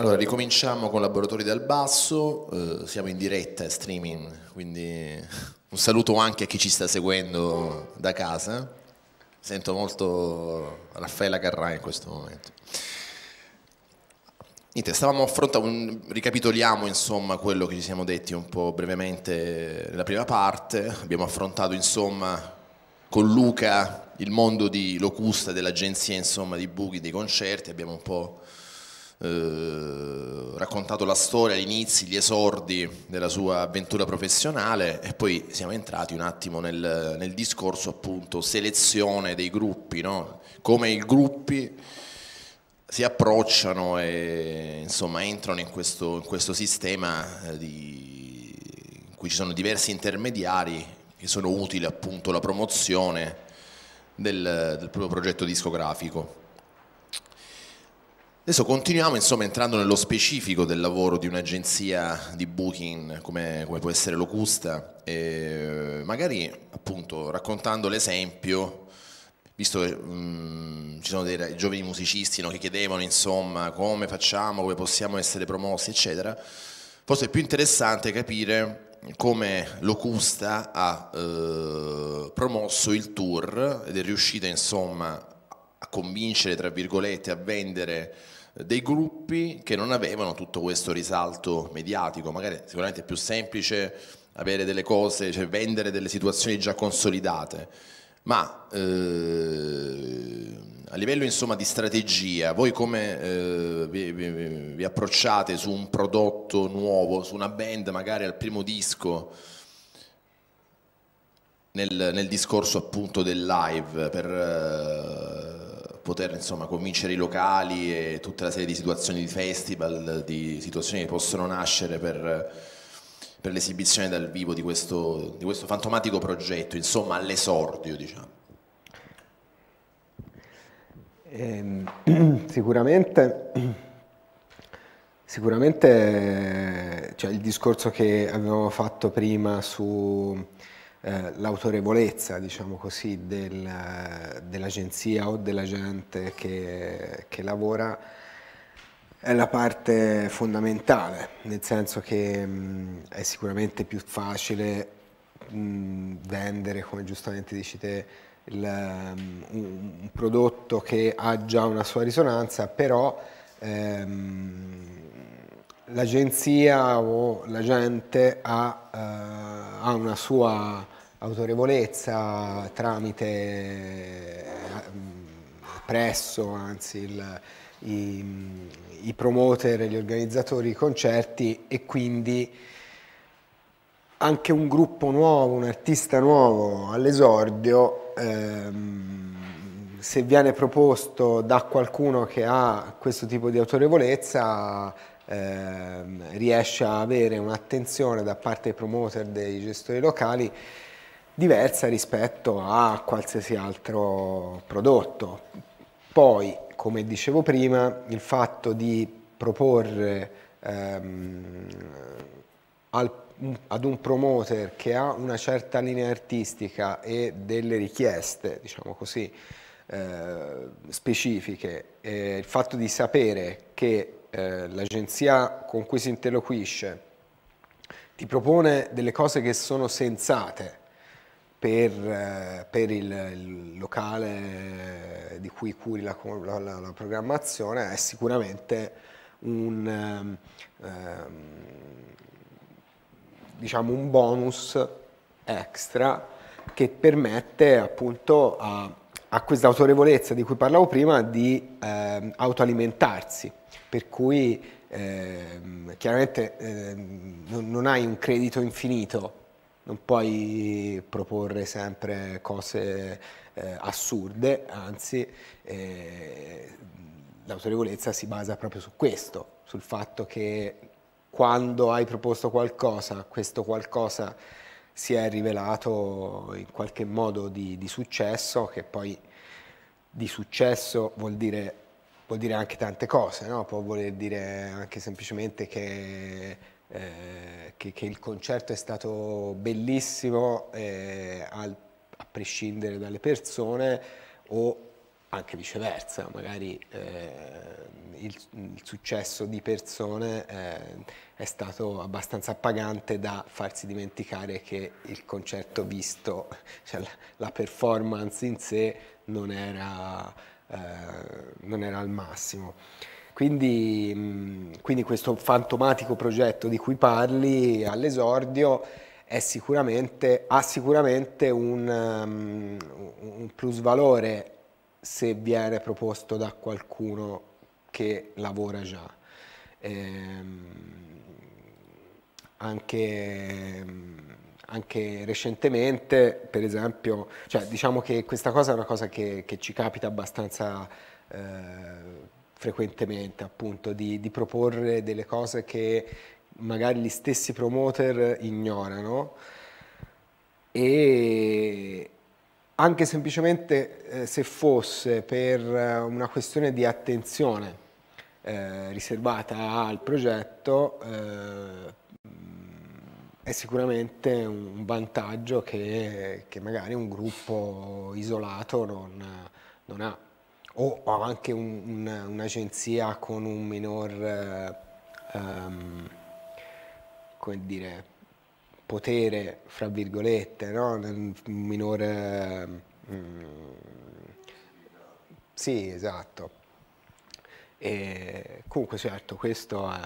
Allora, ricominciamo con Laboratori dal Basso, eh, siamo in diretta e streaming, quindi un saluto anche a chi ci sta seguendo da casa. Sento molto Raffaella Carrà in questo momento. Niente, stavamo affrontando, ricapitoliamo insomma quello che ci siamo detti un po' brevemente nella prima parte, abbiamo affrontato insomma con Luca il mondo di locusta dell'agenzia insomma di buchi, dei concerti, abbiamo un po' Eh, raccontato la storia, gli inizi, gli esordi della sua avventura professionale e poi siamo entrati un attimo nel, nel discorso appunto selezione dei gruppi, no? come i gruppi si approcciano e insomma entrano in questo, in questo sistema eh, di, in cui ci sono diversi intermediari che sono utili appunto alla promozione del, del proprio progetto discografico. Adesso continuiamo insomma entrando nello specifico del lavoro di un'agenzia di booking come, come può essere Locusta, magari appunto raccontando l'esempio visto che um, ci sono dei giovani musicisti no, che chiedevano insomma come facciamo, come possiamo essere promossi, eccetera, forse è più interessante capire come Locusta ha eh, promosso il tour ed è riuscita insomma a convincere, tra virgolette, a vendere dei gruppi che non avevano tutto questo risalto mediatico, magari sicuramente è più semplice avere delle cose, cioè vendere delle situazioni già consolidate, ma eh, a livello insomma, di strategia, voi come eh, vi, vi, vi, approcciate su un prodotto nuovo, su una band magari al primo disco? Nel, nel discorso appunto del live per eh, poter insomma, convincere i locali e tutta la serie di situazioni di festival, di situazioni che possono nascere per, per l'esibizione dal vivo di questo, di questo fantomatico progetto, insomma all'esordio diciamo. Eh, sicuramente, sicuramente cioè, il discorso che avevamo fatto prima su eh, l'autorevolezza, diciamo così, del, eh, dell'agenzia o della gente che, che lavora è la parte fondamentale, nel senso che mh, mm, è sicuramente più facile mh, mm, vendere, come giustamente dici te, il, um, un, prodotto che ha già una sua risonanza, però ehm, l'agenzia o l'agente ha, eh, ha, una sua autorevolezza tramite eh, presso, anzi, il, i, i promoter, gli organizzatori di concerti e quindi anche un gruppo nuovo, un artista nuovo all'esordio, ehm, se viene proposto da qualcuno che ha questo tipo di autorevolezza, ehm, riesce a avere un'attenzione da parte dei promoter, dei gestori locali, diversa rispetto a qualsiasi altro prodotto. Poi, come dicevo prima, il fatto di proporre ehm, al, ad un promoter che ha una certa linea artistica e delle richieste, diciamo così, eh, specifiche, eh, il fatto di sapere che eh, l'agenzia con cui si interloquisce ti propone delle cose che sono sensate per, eh, per il, il, locale di cui curi la, la, la programmazione è sicuramente un, ehm, ehm, diciamo un bonus extra che permette appunto a ha questa autorevolezza di cui parlavo prima di eh, autoalimentarsi, per cui eh, chiaramente eh, non, non, hai un credito infinito, non puoi proporre sempre cose eh, assurde, anzi eh, l'autorevolezza si basa proprio su questo, sul fatto che quando hai proposto qualcosa, questo qualcosa si è rivelato in qualche modo di, di successo, che poi di successo vuol dire, vuol dire anche tante cose, no? può voler dire anche semplicemente che eh, che, che, il concerto è stato bellissimo eh, al, a prescindere dalle persone o anche viceversa, magari eh, il, il, successo di persone eh, è stato abbastanza appagante da farsi dimenticare che il concerto visto, cioè la, la performance in sé non era, eh, non era al massimo. Quindi, quindi questo fantomatico progetto di cui parli all'esordio sicuramente, ha sicuramente un, um, un plusvalore se viene proposto da qualcuno che lavora già. Ehm, anche, anche, recentemente, per esempio, cioè, diciamo che questa cosa è una cosa che, che ci capita abbastanza eh, frequentemente, appunto, di, di, proporre delle cose che magari gli stessi promoter ignorano e anche semplicemente eh, se fosse per eh, una questione di attenzione eh, riservata al progetto eh, è sicuramente un vantaggio che, che, magari un gruppo isolato non, non ha o, anche un'agenzia un, un con un minor eh, ehm, come dire, potere, fra virgolette, no? nel minore... Mm, sì, esatto. E comunque certo, questo è...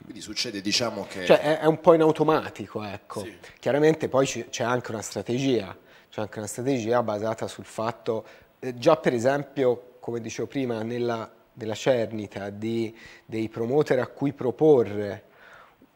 Quindi succede diciamo che... Cioè è, è un po' in automatico, ecco. Sì. Chiaramente poi c'è anche una strategia, c'è anche una strategia basata sul fatto, eh, già per esempio, come dicevo prima, nella, nella cernita di, dei promoter a cui proporre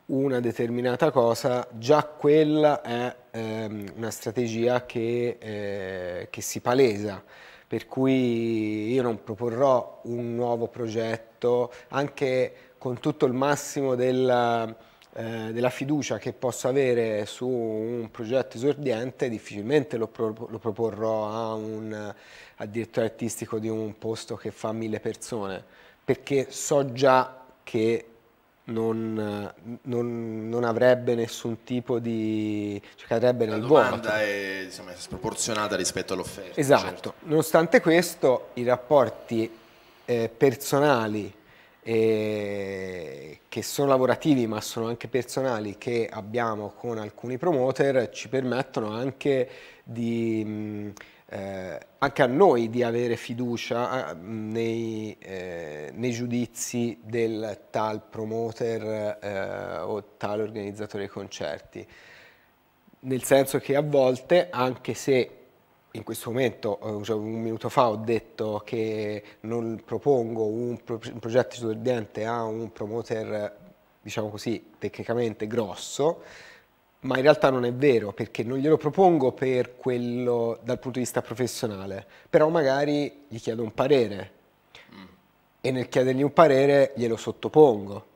una determinata cosa, già quella è ehm, una strategia che, eh, che si palesa per cui io non proporrò un nuovo progetto, anche con tutto il massimo della, eh, della fiducia che posso avere su un progetto esordiente, difficilmente lo, pro lo proporrò a un a direttore artistico di un posto che fa mille persone, perché so già che non, non, non, avrebbe nessun tipo di... cioè cadrebbe nel vuoto. La domanda è, insomma, è sproporzionata rispetto all'offerta. Esatto. Certo. Nonostante questo, i rapporti eh, personali eh, che sono lavorativi ma sono anche personali che abbiamo con alcuni promoter ci permettono anche di... Mh, eh, anche a noi di avere fiducia eh, nei, eh, nei giudizi del tal promoter eh, o tal organizzatore di concerti, nel senso che a volte, anche se in questo momento, eh, cioè un minuto fa, ho detto che non propongo un, pro un progetto studente a un promoter, diciamo così, tecnicamente grosso, ma in realtà non è vero perché non glielo propongo per quello dal punto di vista professionale, però magari gli chiedo un parere e nel chiedergli un parere glielo sottopongo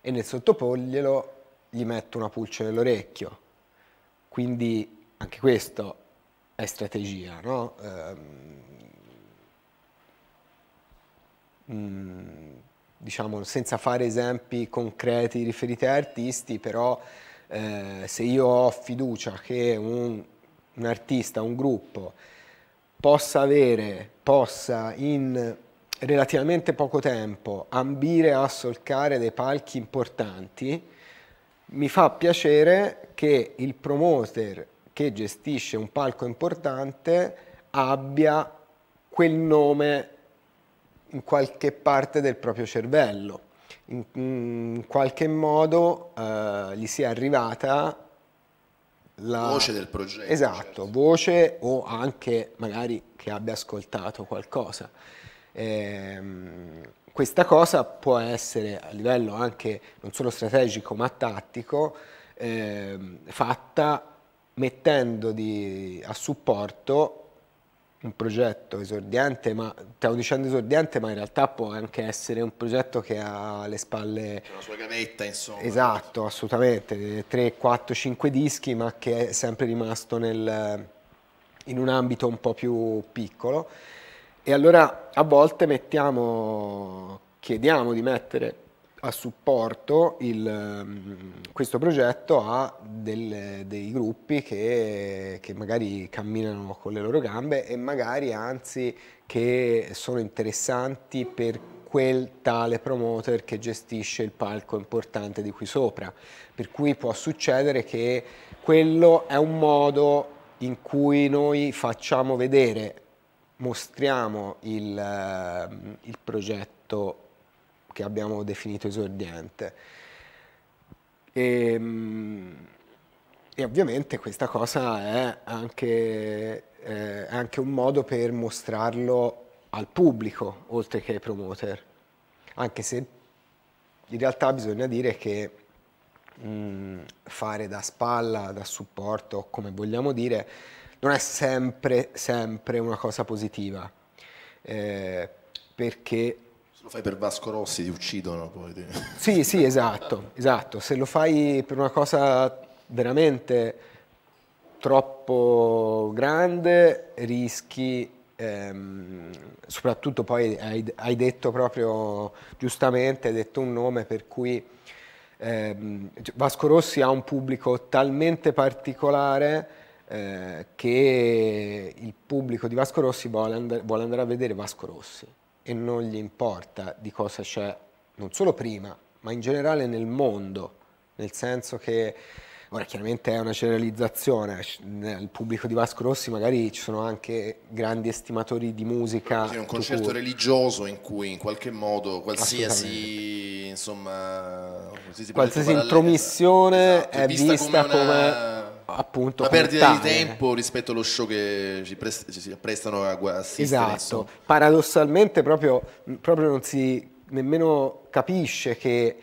e nel sottoporglielo gli metto una pulce nell'orecchio. Quindi anche questo è strategia, no? Ehm, mm, diciamo senza fare esempi concreti riferiti a artisti, però eh, se io ho fiducia che un, un artista, un gruppo possa avere, possa in relativamente poco tempo ambire a solcare dei palchi importanti, mi fa piacere che il promoter che gestisce un palco importante abbia quel nome in qualche parte del proprio cervello in, in qualche modo eh, gli sia arrivata la voce del progetto. Esatto, certo. voce o anche magari che abbia ascoltato qualcosa. Ehm, questa cosa può essere a livello anche non solo strategico ma tattico ehm, fatta mettendo di, a supporto un progetto esordiente, ma stiamo dicendo esordiente, ma in realtà può anche essere un progetto che ha alle spalle... C'è la sua gavetta, insomma. Esatto, assolutamente, 3, 4, 5 dischi, ma che è sempre rimasto nel, in un ambito un po' più piccolo. E allora a volte mettiamo, chiediamo di mettere a supporto il, ehm, questo progetto a del, dei gruppi che, che, magari camminano con le loro gambe e magari anzi che sono interessanti per quel tale promoter che gestisce il palco importante di qui sopra. Per cui può succedere che quello è un modo in cui noi facciamo vedere, mostriamo il, ehm, il progetto che abbiamo definito esordiente. E, ehm, e ovviamente questa cosa è anche, eh, anche un modo per mostrarlo al pubblico, oltre che ai promoter, anche se in realtà bisogna dire che mh, fare da spalla, da supporto, come vogliamo dire, non è sempre, sempre una cosa positiva, eh, perché se lo fai per Vasco Rossi ti uccidono poi. Ti... Sì, sì, esatto, esatto. Se lo fai per una cosa veramente troppo grande rischi ehm, soprattutto poi hai, hai, detto proprio giustamente hai detto un nome per cui ehm, Vasco Rossi ha un pubblico talmente particolare eh, che il pubblico di Vasco Rossi vuole, and vuole andare a vedere Vasco Rossi e non gli importa di cosa c'è non solo prima, ma in generale nel mondo, nel senso che ora chiaramente è una generalizzazione, eh, nel pubblico di Vasco Rossi magari ci sono anche grandi estimatori di musica. C'è un concerto cui... religioso in cui in qualche modo qualsiasi, insomma, qualsiasi, intromissione esatto, è, è, vista, vista come, una... come appunto la perdita di tempo rispetto allo show che ci, prest- ci si prestano a assistere esatto insomma. paradossalmente proprio, proprio, non si nemmeno capisce che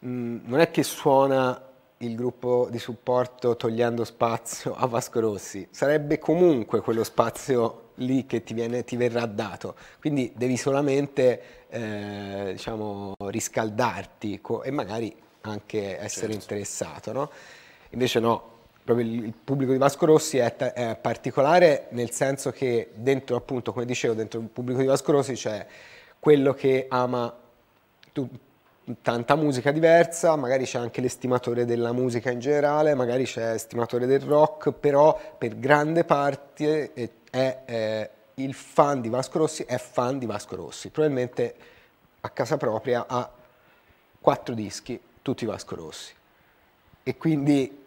mh, non è che suona il gruppo di supporto togliendo spazio a Vasco Rossi sarebbe comunque quello spazio lì che ti, viene, ti verrà dato quindi devi solamente eh, diciamo riscaldarti co- e magari anche essere certo. interessato no? invece no proprio il pubblico di Vasco Rossi è, è, particolare nel senso che dentro appunto, come dicevo, dentro il pubblico di Vasco Rossi c'è quello che ama tu, tanta musica diversa, magari c'è anche l'estimatore della musica in generale, magari c'è l'estimatore del rock, però per grande parte eh, è, è, il fan di Vasco Rossi è fan di Vasco Rossi, probabilmente a casa propria ha quattro dischi, tutti Vasco Rossi. E quindi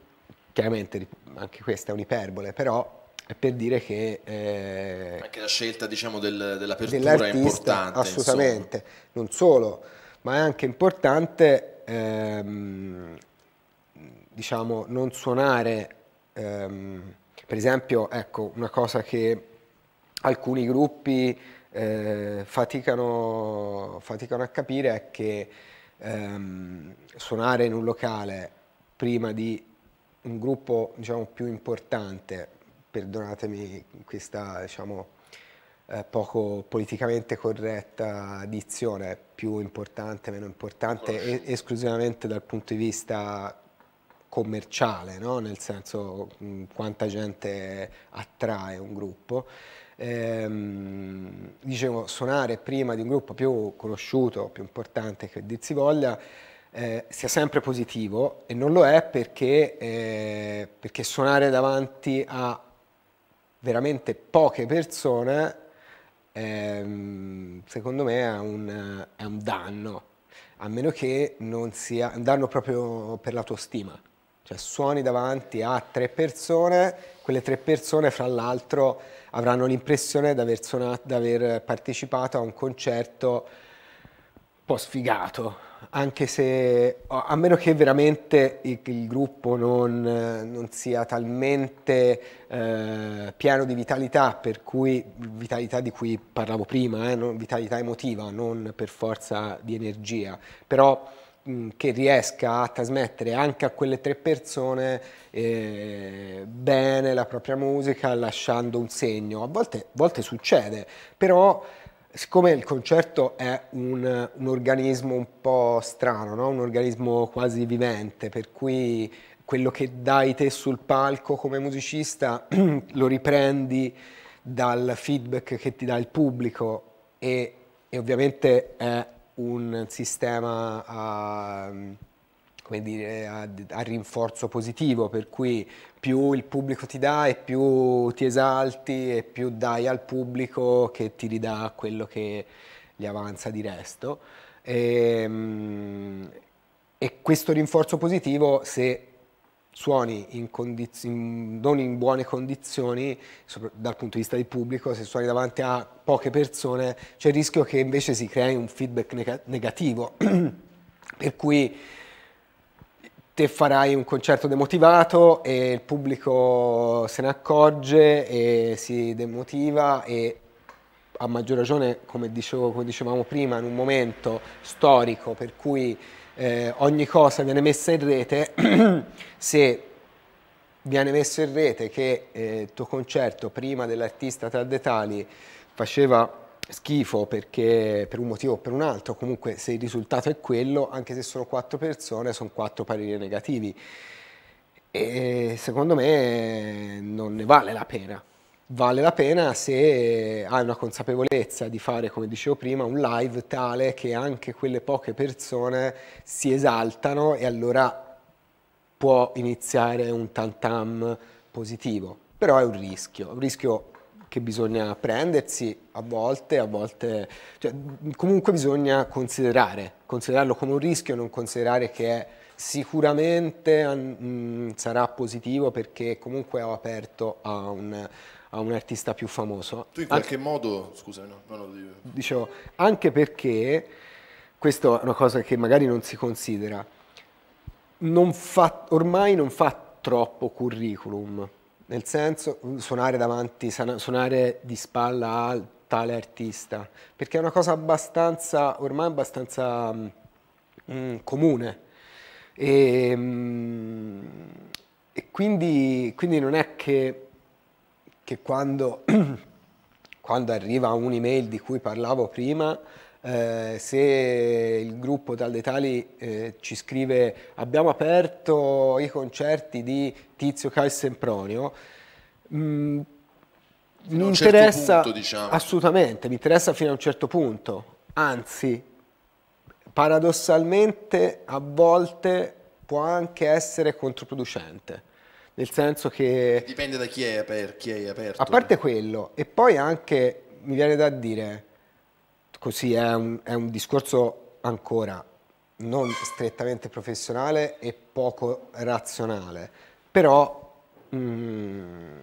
chiaramente anche questa è un'iperbole, però è per dire che... Eh, anche la scelta diciamo, del, dell'apertura è importante. Assolutamente, insomma. non solo, ma è anche importante ehm, diciamo, non suonare, ehm, per esempio, ecco, una cosa che alcuni gruppi eh, faticano, faticano, a capire è che ehm, suonare in un locale prima di un gruppo diciamo, più importante, perdonatemi questa diciamo, eh, poco politicamente corretta dizione, più importante, meno importante, e, esclusivamente dal punto di vista commerciale, no? nel senso mh, quanta gente attrae un gruppo. Ehm, dicevo, suonare prima di un gruppo più conosciuto, più importante che dir si voglia, eh, sia sempre positivo e non lo è perché, eh, perché suonare davanti a veramente poche persone ehm, secondo me è un, è un, danno, a meno che non sia un danno proprio per l'autostima. Cioè suoni davanti a tre persone, quelle tre persone fra l'altro avranno l'impressione di aver, di aver partecipato a un concerto un po' sfigato, anche se a meno che veramente il, il gruppo non, non, sia talmente eh, pieno di vitalità, per cui vitalità di cui parlavo prima, eh, non, vitalità emotiva, non per forza di energia, però mh, mm, che riesca a trasmettere anche a quelle tre persone eh, bene la propria musica lasciando un segno. A volte, a volte succede, però siccome il concerto è un, un organismo un po' strano, no? un organismo quasi vivente, per cui quello che dai te sul palco come musicista lo riprendi dal feedback che ti dà il pubblico e, e ovviamente è un sistema... Uh, come dire, a, a, rinforzo positivo, per cui più il pubblico ti dà e più ti esalti e più dai al pubblico che ti ridà quello che gli avanza di resto. E, ehm, e questo rinforzo positivo, se suoni in condiz- non in buone condizioni dal punto di vista del pubblico, se suoni davanti a poche persone, c'è il rischio che invece si crei un feedback negativo. per cui te farai un concerto demotivato e il pubblico se ne accorge e si demotiva e a maggior ragione, come, dicevo, come dicevamo prima, in un momento storico per cui eh, ogni cosa viene messa in rete, se viene messo in rete che eh, il tuo concerto prima dell'artista tal detali faceva schifo perché per un motivo o per un altro, comunque se il risultato è quello, anche se sono quattro persone, sono quattro pareri negativi. E secondo me non ne vale la pena. Vale la pena se hai una consapevolezza di fare, come dicevo prima, un live tale che anche quelle poche persone si esaltano e allora può iniziare un tantam positivo. Però è un rischio, un rischio che bisogna prendersi a volte, a volte cioè, comunque bisogna considerare, considerarlo come un rischio, non considerare che sicuramente mh, mm, sarà positivo perché comunque ho aperto a un, a un artista più famoso. Tu in qualche anche, modo, scusa, no, lo dico. dicevo, anche perché, questa è una cosa che magari non si considera, non fa, ormai non fa troppo curriculum nel senso mm, suonare davanti, suonare di spalla a tale artista, perché è una cosa abbastanza, ormai abbastanza mh, mm, mm, comune. E, mh, e quindi, quindi, non è che, che quando, quando arriva un'email di cui parlavo prima, eh, se il gruppo Tal Tali eh, ci scrive abbiamo aperto i concerti di Tizio Cal Sempronio, mh, mm, mi certo interessa certo punto, diciamo. assolutamente, mi interessa fino a un certo punto, anzi paradossalmente a volte può anche essere controproducente. Nel senso che... Dipende da chi è, per, chi è aperto. A parte quello, e poi anche mi viene da dire, così ecco, è un, è un discorso ancora non strettamente professionale e poco razionale, però mh, mm,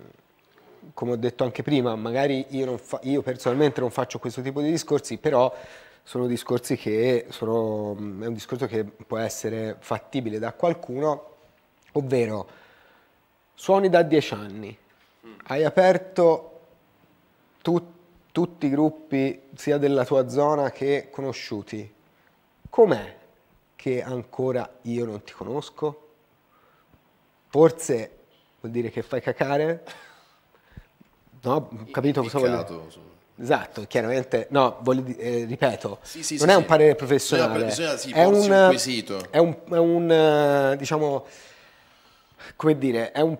come ho detto anche prima, magari io, io, personalmente non faccio questo tipo di discorsi, però sono discorsi che sono, mm, è un discorso che può essere fattibile da qualcuno, ovvero suoni da dieci anni, mm. hai aperto tutto tutti i gruppi sia della tua zona che conosciuti, com'è che ancora io non ti conosco? Forse vuol dire che fai cacare? No, ho capito cosa voglio dire. Esatto, chiaramente, no, voglio, eh, ripeto, sì, sì, non sì, è un parere professionale, bisogna, bisogna, è, un, un quesito. è un, è un eh, diciamo, come dire, è un,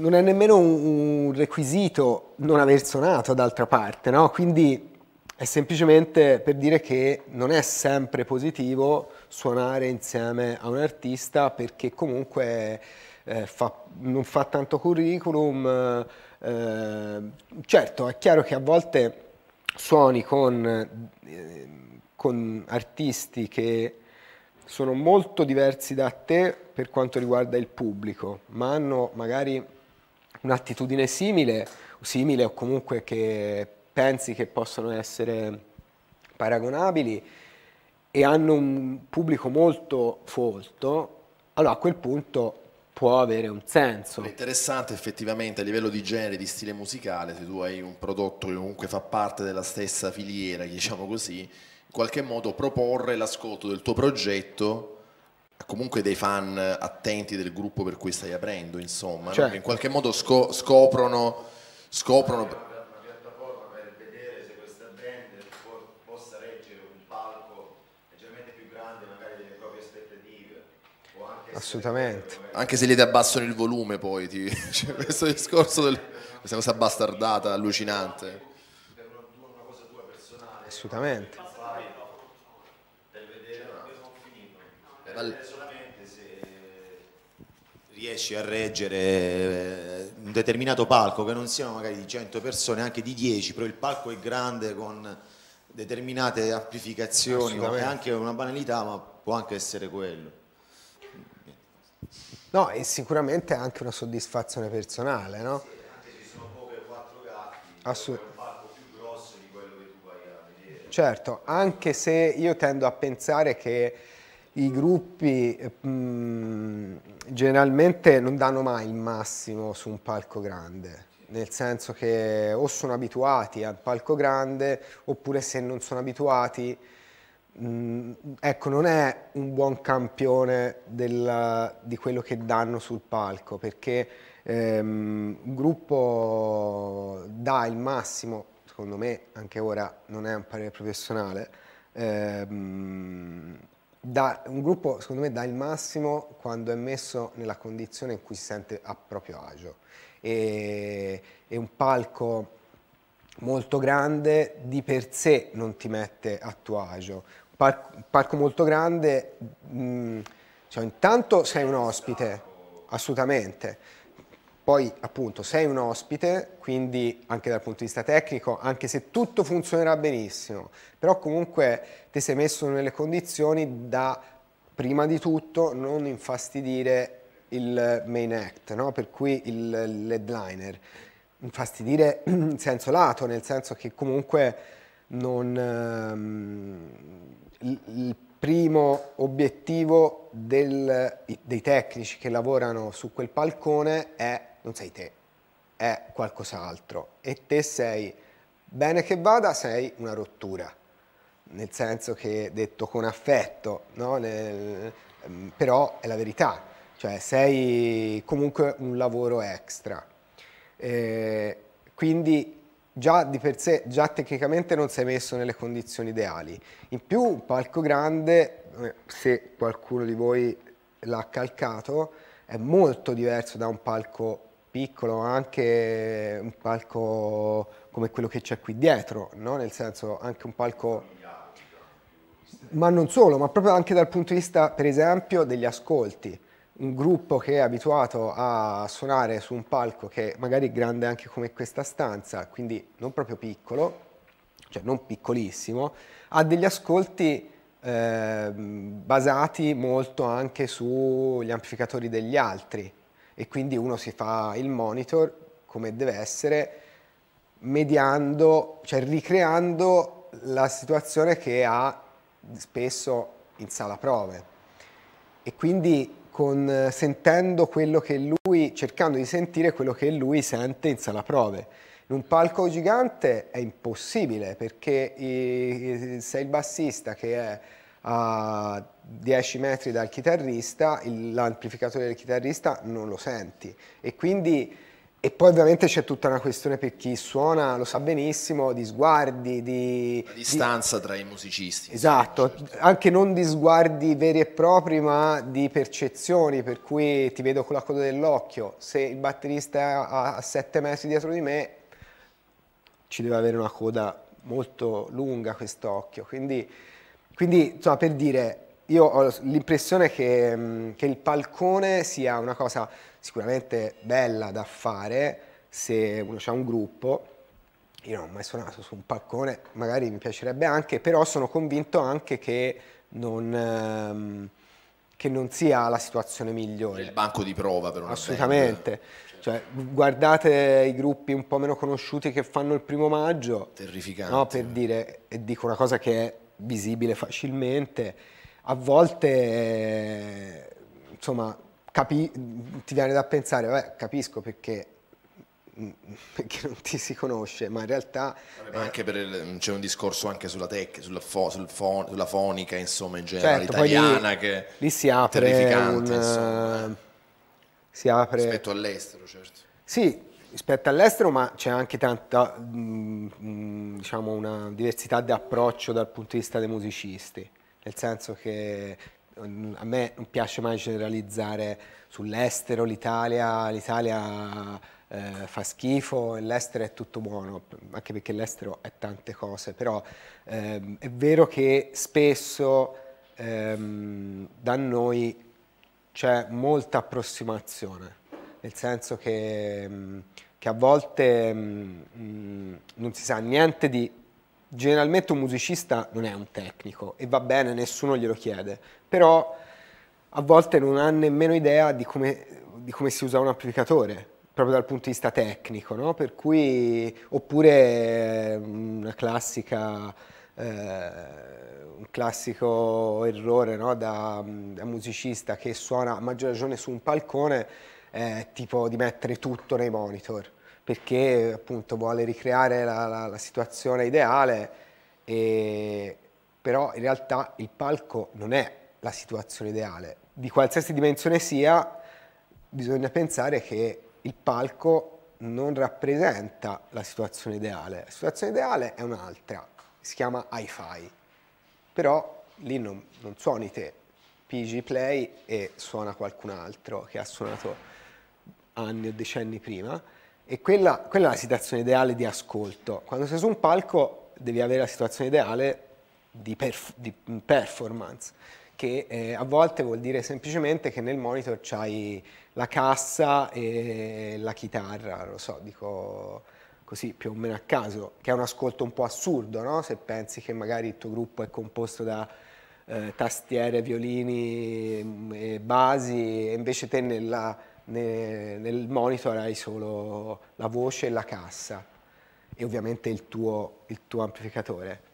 non è nemmeno un, requisito non aver suonato d'altra parte, no? Quindi è semplicemente per dire che non è sempre positivo suonare insieme a un artista perché comunque eh, fa, non fa tanto curriculum. Eh, certo, è chiaro che a volte suoni con, eh, con artisti che sono molto diversi da te per quanto riguarda il pubblico, ma hanno magari un'attitudine simile, simile o comunque che pensi che possano essere paragonabili e hanno un pubblico molto folto, allora a quel punto può avere un senso. È interessante effettivamente a livello di genere, di stile musicale, se tu hai un prodotto che comunque fa parte della stessa filiera, diciamo così, qualche modo proporre l'ascolto del tuo progetto a comunque dei fan attenti del gruppo per cui stai aprendo, insomma, cioè. no? Certo. in qualche modo sco scoprono... scoprono assolutamente. Anche se gli ti abbassano il volume poi, ti... cioè, questo discorso, del... questa cosa bastardata, allucinante. Assolutamente. Val... solamente se eh, riesci a reggere eh, un determinato palco che non siano magari di 100 persone, anche di 10, però il palco è grande con determinate amplificazioni, è anche una banalità, ma può anche essere quello. No, e sicuramente anche una soddisfazione personale, no? Assolutamente. Certo, anche se io tendo a pensare che i gruppi mh, eh, mm, generalmente non danno mai il massimo su un palco grande, nel senso che o sono abituati al palco grande oppure se non sono abituati, mh, mm, ecco, non è un buon campione del, di quello che danno sul palco, perché ehm, un gruppo dà il massimo, secondo me anche ora non è un parere professionale, ehm, da, un gruppo secondo me dà il massimo quando è messo nella condizione in cui si sente a proprio agio. E, e un palco molto grande di per sé non ti mette a tuo agio. Un parco, un molto grande, mh, mm, cioè intanto sei un ospite, assolutamente poi appunto sei un ospite, quindi anche dal punto di vista tecnico, anche se tutto funzionerà benissimo, però comunque ti sei messo nelle condizioni da prima di tutto non infastidire il main act, no? per cui il headliner, infastidire in senso lato, nel senso che comunque non, um, il primo obiettivo del, dei tecnici che lavorano su quel palcone è non sei te, è qualcos'altro. E te sei, bene che vada, sei una rottura, nel senso che detto con affetto, no? nel, ehm, però è la verità, cioè sei comunque un lavoro extra. Eh, quindi già di per sé, già tecnicamente non sei messo nelle condizioni ideali. In più un palco grande, eh, se qualcuno di voi l'ha calcato, è molto diverso da un palco piccolo, anche un palco come quello che c'è qui dietro, no? nel senso anche un palco... Ma non solo, ma proprio anche dal punto di vista, per esempio, degli ascolti. Un gruppo che è abituato a suonare su un palco che magari è grande anche come questa stanza, quindi non proprio piccolo, cioè non piccolissimo, ha degli ascolti eh, basati molto anche sugli amplificatori degli altri, e quindi uno si fa il monitor come deve essere mediando, cioè ricreando la situazione che ha spesso in sala prove e quindi con, sentendo quello che lui, cercando di sentire quello che lui sente in sala prove. In un palco gigante è impossibile perché i, se il bassista che è a 10 metri dal chitarrista, l'amplificatore del chitarrista non lo senti e quindi e poi ovviamente c'è tutta una questione per chi suona, lo sa benissimo, di sguardi, di... La distanza di... tra i musicisti. Esatto, certo. anche non di sguardi veri e propri, ma di percezioni, per cui ti vedo con la coda dell'occhio. Se il batterista è a 7 metri dietro di me, ci deve avere una coda molto lunga quest'occhio. Quindi, quindi insomma, per dire, io ho l'impressione che, mm, che, il palcone sia una cosa sicuramente bella da fare se uno ha un gruppo. Io non ho mai suonato su un palcone, magari mi piacerebbe anche, però sono convinto anche che non, ehm, che non sia la situazione migliore. Il banco di prova per una Assolutamente. Cioè. cioè, guardate i gruppi un po' meno conosciuti che fanno il primo maggio. Terrificante. No, per dire, e dico una cosa che è visibile facilmente a volte insomma ti viene da pensare, beh, capisco perché perché non ti si conosce, ma in realtà... Vabbè, ma anche per il, c'è un discorso anche sulla tech, sulla, fo, sul fo, sulla fonica, insomma, in generale certo, italiana, lì, che lì si apre un, si apre... Rispetto all'estero, certo. Sì, rispetto all'estero, ma c'è anche tanta, mm, mm, diciamo, una diversità di approccio dal punto di vista dei musicisti nel senso che mm, a me non piace mai generalizzare sull'estero, l'Italia, l'Italia eh, fa schifo e l'estero è tutto buono, anche perché l'estero è tante cose, però ehm, è vero che spesso ehm, da noi c'è molta approssimazione, nel senso che, mm, che a volte mh, mm, non si sa niente di generalmente un musicista non è un tecnico e va bene, nessuno glielo chiede, però a volte non ha nemmeno idea di come, di come si usa un applicatore proprio dal punto di vista tecnico, no? per cui, oppure mm, una classica, eh, un classico errore no? da, mm, da, musicista che suona a maggior ragione su un palcone, eh, tipo di mettere tutto nei monitor perché appunto vuole ricreare la, la, la situazione ideale, e, però in realtà il palco non è la situazione ideale. Di qualsiasi dimensione sia, bisogna pensare che il palco non rappresenta la situazione ideale. La situazione ideale è un'altra, si chiama hi-fi, però lì non, non suoni te, PG Play e suona qualcun altro che ha suonato anni o decenni prima e quella, quella, è la situazione ideale di ascolto. Quando sei su un palco devi avere la situazione ideale di, perf di performance, che eh, a volte vuol dire semplicemente che nel monitor c'hai la cassa e la chitarra, lo so, dico così più o meno a caso, che è un ascolto un po' assurdo, no? Se pensi che magari il tuo gruppo è composto da eh, tastiere, violini mm, e basi, e invece te nella nel monitor hai solo la voce e la cassa e ovviamente il tuo, il tuo amplificatore.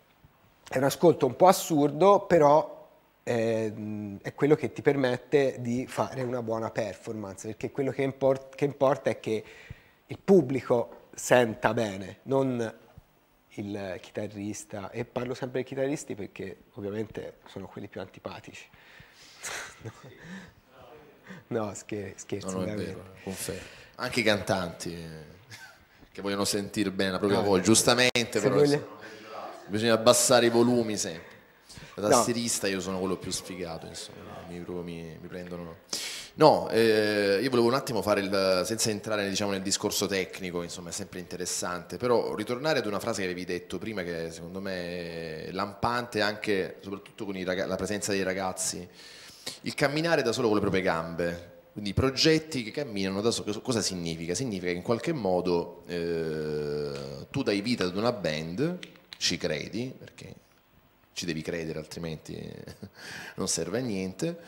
È un ascolto un po' assurdo, però è, ehm, è quello che ti permette di fare una buona performance, perché quello che, import, che importa è che il pubblico senta bene, non il chitarrista. E parlo sempre dei chitarristi perché ovviamente sono quelli più antipatici. No, scher- scherzo. No, no, vero, Anche i cantanti eh, che vogliono sentire bene la propria no, ah, voce, giustamente, però voglia... bisogna abbassare i volumi sempre. Da tastierista io sono quello più sfigato, insomma, mi, mi, mi prendono... No, eh, io volevo un attimo fare il, senza entrare diciamo, nel discorso tecnico, insomma è sempre interessante, però ritornare ad una frase che avevi detto prima che secondo me è lampante anche soprattutto con raga- la presenza dei ragazzi il camminare da solo con le proprie gambe, quindi progetti che camminano da solo, cosa significa? Significa che in qualche modo eh, tu dai vita ad una band, ci credi, perché ci devi credere altrimenti non serve a niente,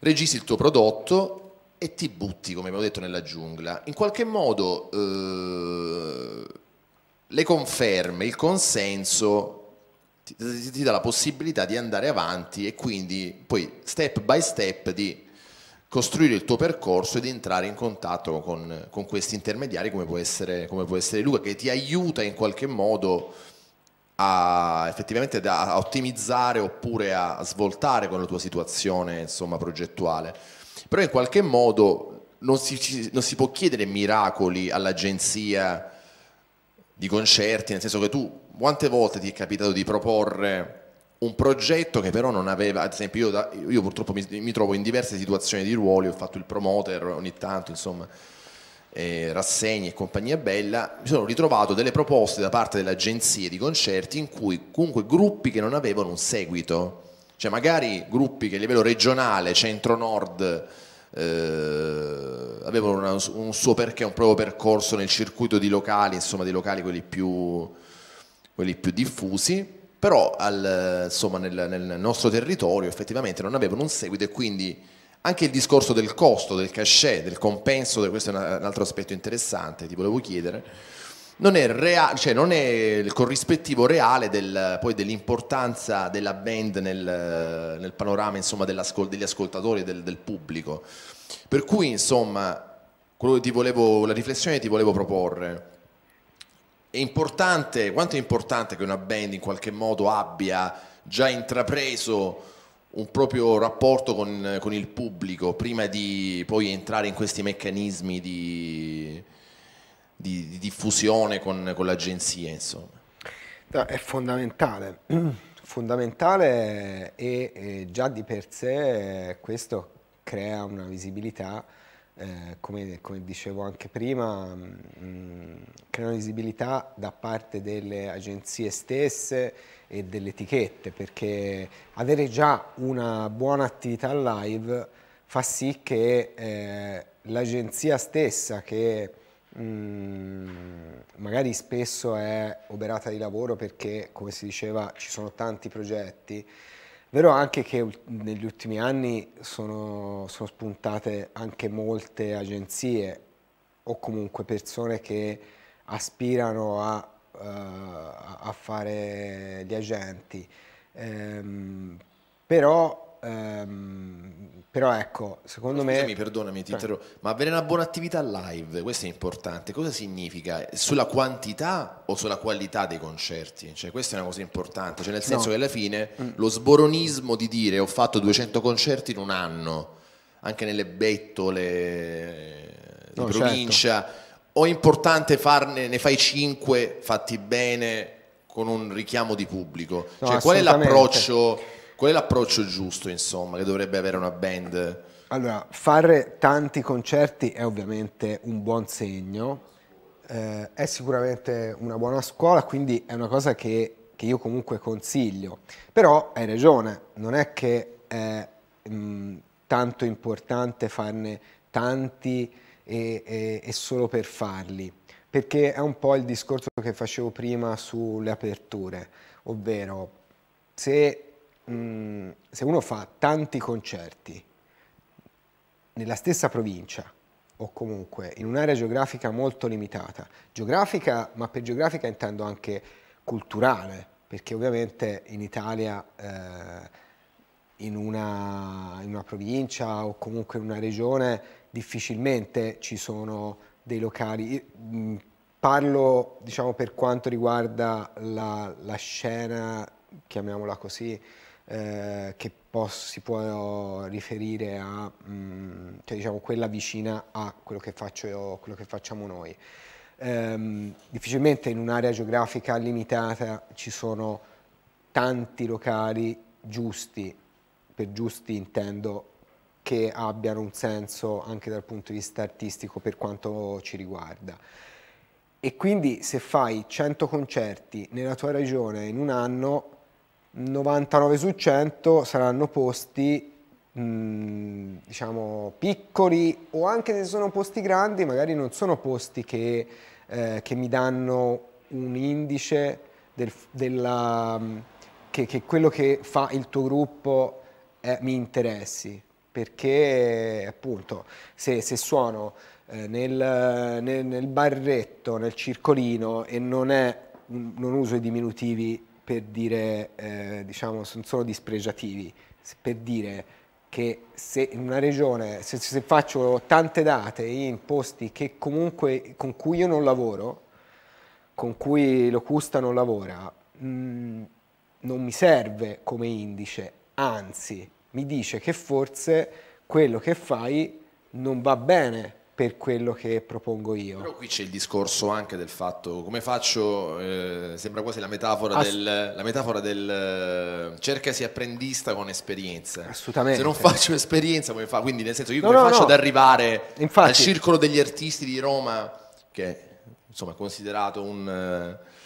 registri il tuo prodotto e ti butti, come abbiamo detto, nella giungla. In qualche modo eh, le conferme, il consenso ti, ti dà la possibilità di andare avanti e quindi poi step by step di costruire il tuo percorso ed entrare in contatto con, con questi intermediari come può, essere, come può essere Luca che ti aiuta in qualche modo a effettivamente a ottimizzare oppure a svoltare con la tua situazione insomma, progettuale però in qualche modo non si, non si può chiedere miracoli all'agenzia di concerti, nel senso che tu quante volte ti è capitato di proporre un progetto che però non aveva, ad esempio io, da, io purtroppo mi, mi, trovo in diverse situazioni di ruoli, ho fatto il promoter ogni tanto, insomma, eh, rassegni e compagnia bella, mi sono ritrovato delle proposte da parte delle agenzie di concerti in cui comunque gruppi che non avevano un seguito, cioè magari gruppi che a livello regionale, centro-nord, eh, avevano una, un suo perché, un proprio percorso nel circuito di locali, insomma dei locali quelli più, quelli più diffusi, però al, insomma, nel, nel, nostro territorio effettivamente non avevano un seguito e quindi anche il discorso del costo, del cachet, del compenso, questo è un altro aspetto interessante, ti volevo chiedere non è, rea- cioè non è il corrispettivo reale del, dell'importanza della band nel, nel panorama insomma, degli ascoltatori, del, del pubblico. Per cui, insomma, volevo, la riflessione che ti volevo proporre è importante, quanto è importante che una band in qualche modo abbia già intrapreso un proprio rapporto con, con il pubblico prima di poi entrare in questi meccanismi di, di, di diffusione con, con l'agenzia, insomma. No, è fondamentale, fondamentale e, e, già di per sé eh, questo crea una visibilità, eh, come, come, dicevo anche prima, mh, mm, crea una visibilità da parte delle agenzie stesse e delle etichette, perché avere già una buona attività live fa sì che eh, l'agenzia stessa che Mm, magari spesso è oberata di lavoro perché, come si diceva, ci sono tanti progetti. Vero anche che negli ultimi anni sono, sono spuntate anche molte agenzie o comunque persone che aspirano a, uh, a fare gli agenti. Ehm, però ehm, però ecco, secondo Scusami, me... perdonami, ti interrompo, ma avere una buona attività live, questo è importante, cosa significa? Sulla quantità o sulla qualità dei concerti? Cioè questa è una cosa importante, cioè nel senso no. che alla fine mm. lo sboronismo di dire ho fatto 200 concerti in un anno, anche nelle bettole eh, di no, certo. provincia... Certo o è importante farne, ne fai 5 fatti bene con un richiamo di pubblico? No, cioè, qual è l'approccio Qual è l'approccio giusto, insomma, che dovrebbe avere una band? Allora, fare tanti concerti è ovviamente un buon segno, eh, è sicuramente una buona scuola, quindi è una cosa che, che io comunque consiglio. Però hai ragione, non è che è mh, mm, tanto importante farne tanti e, e, e solo per farli, perché è un po' il discorso che facevo prima sulle aperture, ovvero se Mm, se uno fa tanti concerti nella stessa provincia o comunque in un'area geografica molto limitata, geografica, ma per geografica intendo anche culturale, perché ovviamente in Italia eh, in una, in una, provincia o comunque in una regione difficilmente ci sono dei locali. Mm, parlo diciamo, per quanto riguarda la, la scena, chiamiamola così, eh, che poss- si può riferire a mh, mm, cioè, diciamo, quella vicina a quello che, faccio, quello che facciamo noi. Ehm, difficilmente in un'area geografica limitata ci sono tanti locali giusti, per giusti intendo che abbiano un senso anche dal punto di vista artistico per quanto ci riguarda. E quindi se fai 100 concerti nella tua regione in un anno, 99 su 100 saranno posti mm, diciamo piccoli o anche se sono posti grandi magari non sono posti che, eh, che mi danno un indice del, della, mm, che, che, quello che fa il tuo gruppo eh, mi interessi perché appunto se, se suono eh, nel, nel, nel barretto, nel circolino e non, è, non uso i diminutivi per dire, eh, diciamo, non sono dispregiativi, per dire che se in una regione, se, se faccio tante date in posti comunque, con cui io non lavoro, con cui Locusta non lavora, mh, mm, non mi serve come indice, anzi mi dice che forse quello che fai non va bene per quello che propongo io. Però qui c'è il discorso anche del fatto, come faccio, eh, sembra quasi la metafora, Ass del, la metafora del eh, cercasi apprendista con esperienza. Assolutamente. Se non faccio esperienza come fa, quindi nel senso io come no, faccio no. ad arrivare Infatti. al circolo degli artisti di Roma, che è, insomma è considerato un... Eh,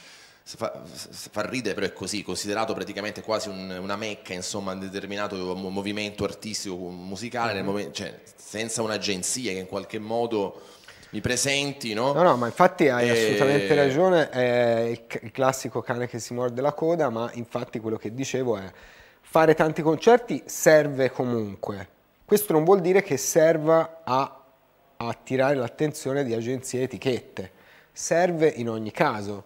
Fa, fa, ridere, però è così, considerato praticamente quasi un, una mecca, insomma, un determinato movimento artistico, musicale, mm-hmm. momento, cioè, senza un'agenzia che in qualche modo mi presenti, no? No, no, ma infatti hai e... assolutamente ragione, è il, c- il classico cane che si morde la coda, ma infatti quello che dicevo è fare tanti concerti serve comunque. Questo non vuol dire che serva a, a attirare l'attenzione di agenzie e etichette, serve in ogni caso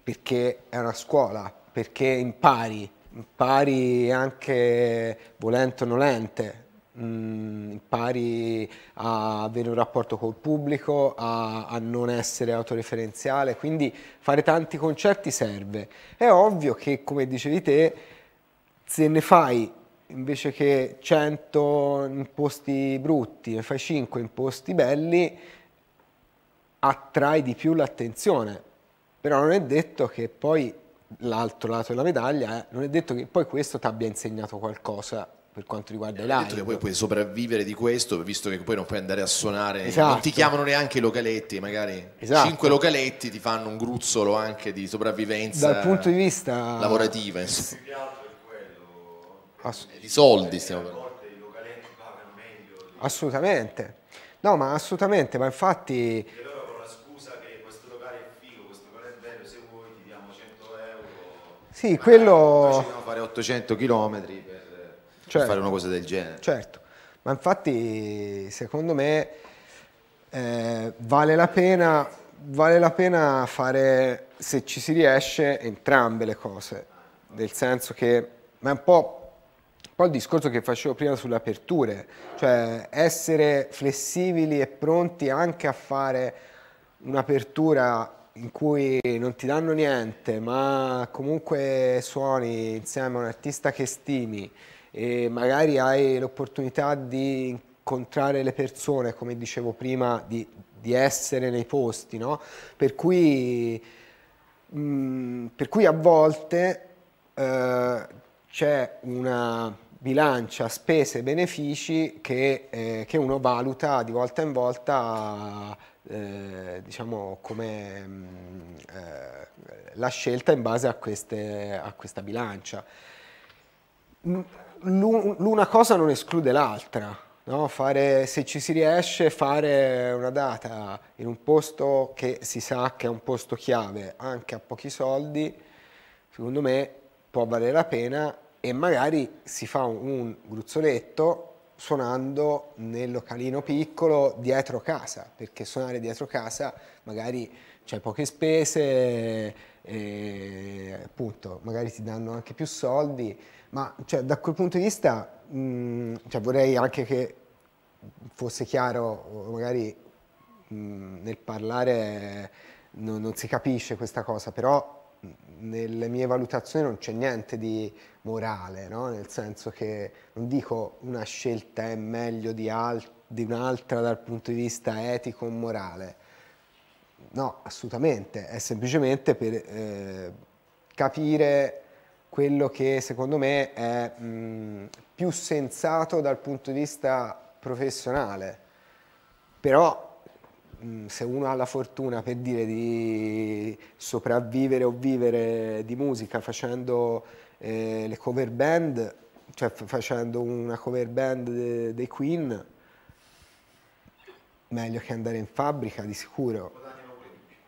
perché è una scuola, perché impari, impari anche volente o nolente, Mm, impari a avere un rapporto col pubblico, a, a, non essere autoreferenziale, quindi fare tanti concerti serve. È ovvio che, come dicevi te, se ne fai invece che 100 in posti brutti, ne fai 5 in posti belli, attrai di più l'attenzione però non è detto che poi l'altro lato della medaglia, eh, non è detto che poi questo ti abbia insegnato qualcosa per quanto riguarda eh, i live. detto che poi puoi sopravvivere di questo, visto che poi non puoi andare a suonare, esatto. non ti chiamano neanche i localetti, magari esatto. cinque localetti ti fanno un gruzzolo anche di sopravvivenza dal punto di vista lavorativa, insomma. Ass- eh, di soldi stiamo parlando. Assolutamente. No, ma assolutamente, ma infatti Sì, quello... Eh, noi fare 800 km per, certo. fare una cosa del genere. Certo, ma infatti secondo me eh, vale, la pena, vale la pena fare, se ci si riesce, entrambe le cose. Nel senso che, ma è un po' Poi il discorso che facevo prima sulle aperture, cioè essere flessibili e pronti anche a fare un'apertura in cui non ti danno niente, ma comunque suoni insieme a un artista che stimi e magari hai l'opportunità di incontrare le persone, come dicevo prima, di, di essere nei posti, no? Per cui, mh, mm, per cui a volte eh, c'è una bilancia spese e benefici che, eh, che, uno valuta di volta in volta eh, diciamo come mm, eh, la scelta in base a, queste, a questa bilancia. L'una cosa non esclude l'altra, no? Fare, se ci si riesce, fare una data in un posto che si sa che è un posto chiave anche a pochi soldi, secondo me può valere la pena e magari si fa un, un gruzzoletto suonando nel localino piccolo dietro casa, perché suonare dietro casa magari c'è poche spese, e, appunto, magari ti danno anche più soldi, ma cioè, da quel punto di vista mh, mm, cioè, vorrei anche che fosse chiaro, magari mh, mm, nel parlare non, non si capisce questa cosa, però nelle mie valutazioni non c'è niente di morale, no? nel senso che non dico una scelta è meglio di, di un'altra dal punto di vista etico o morale, no, assolutamente, è semplicemente per eh, capire quello che secondo me è mh, più sensato dal punto di vista professionale, però Mm, se uno ha la fortuna per dire di sopravvivere o vivere di musica facendo eh, le cover band, cioè facendo una cover band dei de Queen, meglio che andare in fabbrica di sicuro.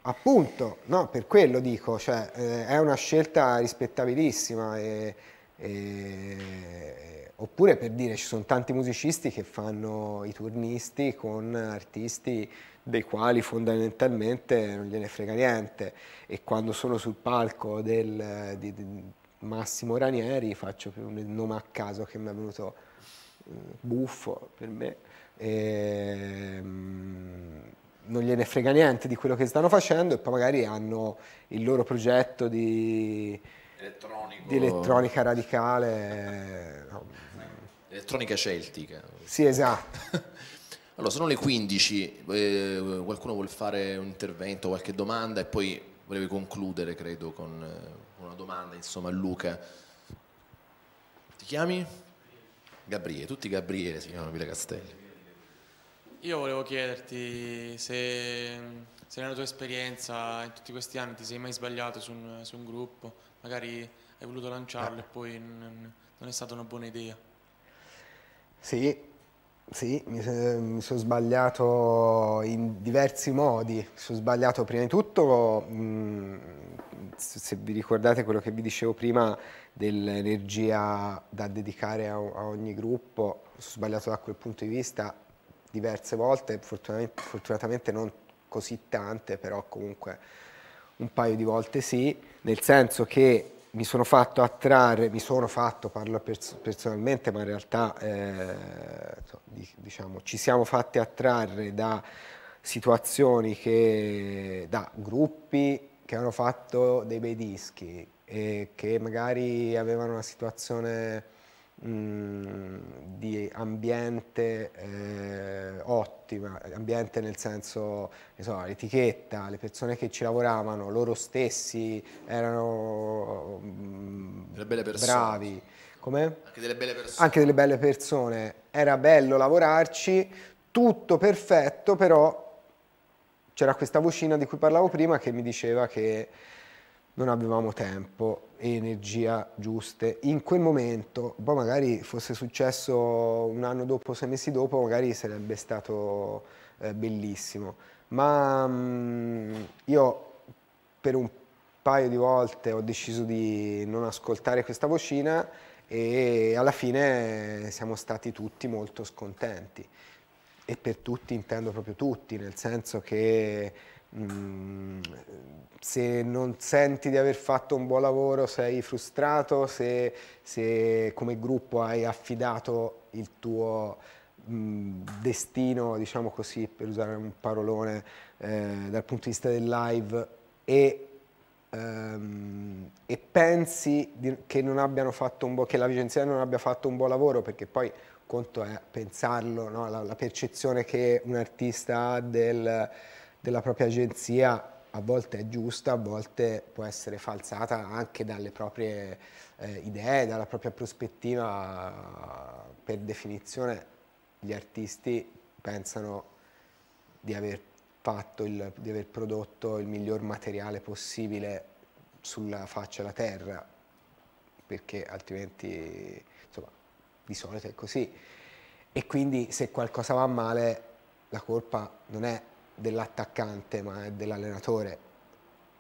Appunto, no, per quello dico, cioè, eh, è una scelta rispettabilissima. E, e, oppure per dire ci sono tanti musicisti che fanno i turnisti con artisti dei quali fondamentalmente non gliene frega niente e quando sono sul palco del, di, di Massimo Ranieri faccio un nome a caso che mi è venuto eh, buffo per me e, ehm, non gliene frega niente di quello che stanno facendo e poi magari hanno il loro progetto di, di elettronica radicale elettronica celtica sì esatto Allora, sono le 15, eh, qualcuno vuole fare un intervento, qualche domanda e poi volevi concludere, credo, con eh, una domanda insomma, a Luca. Ti chiami? Gabriele, tutti Gabriele si chiamano Villa Castelli. Io volevo chiederti se, se, nella tua esperienza in tutti questi anni ti sei mai sbagliato su un, su un gruppo, magari hai voluto lanciarlo ah. e poi non, non è stata una buona idea. Sì, sì, mi, mi sono sbagliato in diversi modi. Mi sono sbagliato prima di tutto, mh, mhmm, se vi ricordate quello che vi dicevo prima dell'energia da dedicare a, a ogni gruppo, mi sono sbagliato da quel punto di vista diverse volte, fortunatamente, fortunatamente non così tante, però comunque un paio di volte sì, nel senso che mi sono fatto attrarre, mi sono fatto, parlo pers personalmente, ma in realtà eh, diciamo, ci siamo fatti attrarre da situazioni che, da gruppi che hanno fatto dei bei dischi e che magari avevano una situazione Mm, di ambiente eh, ottima, ambiente nel senso, so, l'etichetta, le persone che ci lavoravano, loro stessi erano mh, mm, bravi. Come? Anche delle belle persone. Anche delle belle persone. Era bello lavorarci, tutto perfetto, però c'era questa vocina di cui parlavo prima che mi diceva che non avevamo tempo e energia giuste. In quel momento, poi magari fosse successo un anno dopo, sei mesi dopo, magari sarebbe stato eh, bellissimo. Ma mh, mm, io per un paio di volte ho deciso di non ascoltare questa vocina e alla fine siamo stati tutti molto scontenti. E per tutti intendo proprio tutti, nel senso che Mm, se non senti di aver fatto un buon lavoro sei frustrato, se, se come gruppo hai affidato il tuo mm, destino, diciamo così, per usare un parolone, eh, dal punto di vista del live e ehm, e pensi che, non abbiano fatto un buon che l'agenzia non abbia fatto un buon lavoro, perché poi conto è pensarlo, no? la, la, percezione che un artista ha del della propria agenzia a volte è giusta, a volte può essere falsata anche dalle proprie eh, idee, dalla propria prospettiva. Per definizione gli artisti pensano di aver, il, di aver prodotto il miglior materiale possibile sulla faccia della terra, perché altrimenti insomma, di solito è così. E quindi se qualcosa va male la colpa non è dell'attaccante ma è dell'allenatore.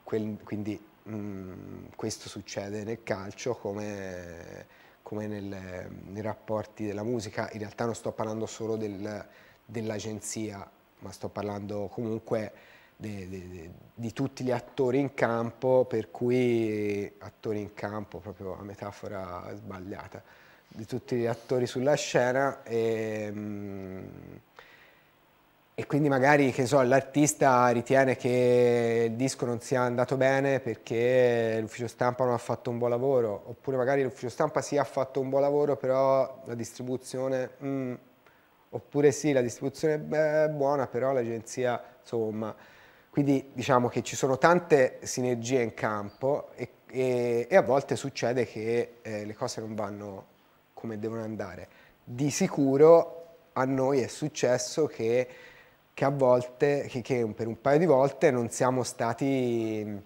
Quindi mh, mm, questo succede nel calcio come, come nel, nei rapporti della musica. In realtà non sto parlando solo del, dell'agenzia, ma sto parlando comunque de, de, de, di tutti gli attori in campo, per cui attori in campo, proprio la metafora sbagliata, di tutti gli attori sulla scena. E, mh, mm, e quindi magari, che so, l'artista ritiene che il disco non sia andato bene perché l'ufficio stampa non ha fatto un buon lavoro, oppure magari l'ufficio stampa sì ha fatto un buon lavoro, però la distribuzione... Mm, oppure sì, la distribuzione è buona, però l'agenzia, insomma... Quindi diciamo che ci sono tante sinergie in campo e, e, e a volte succede che eh, le cose non vanno come devono andare. Di sicuro a noi è successo che che a volte, che, che per un paio di volte non siamo stati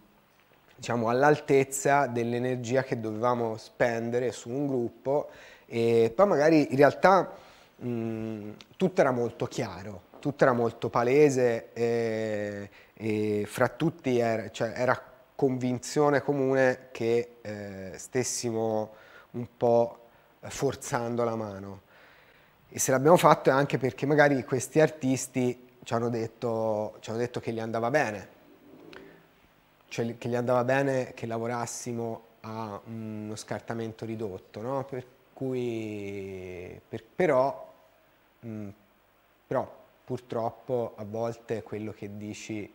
diciamo, all'altezza dell'energia che dovevamo spendere su un gruppo e poi magari in realtà mh, tutto era molto chiaro, tutto era molto palese e, e fra tutti era, cioè, era, convinzione comune che eh, stessimo un po' forzando la mano. E se l'abbiamo fatto è anche perché magari questi artisti ci hanno detto, ci hanno detto che gli andava bene, cioè che gli andava bene che lavorassimo a uno scartamento ridotto, no? per cui, per, però, mh, mm, però purtroppo a volte quello che dici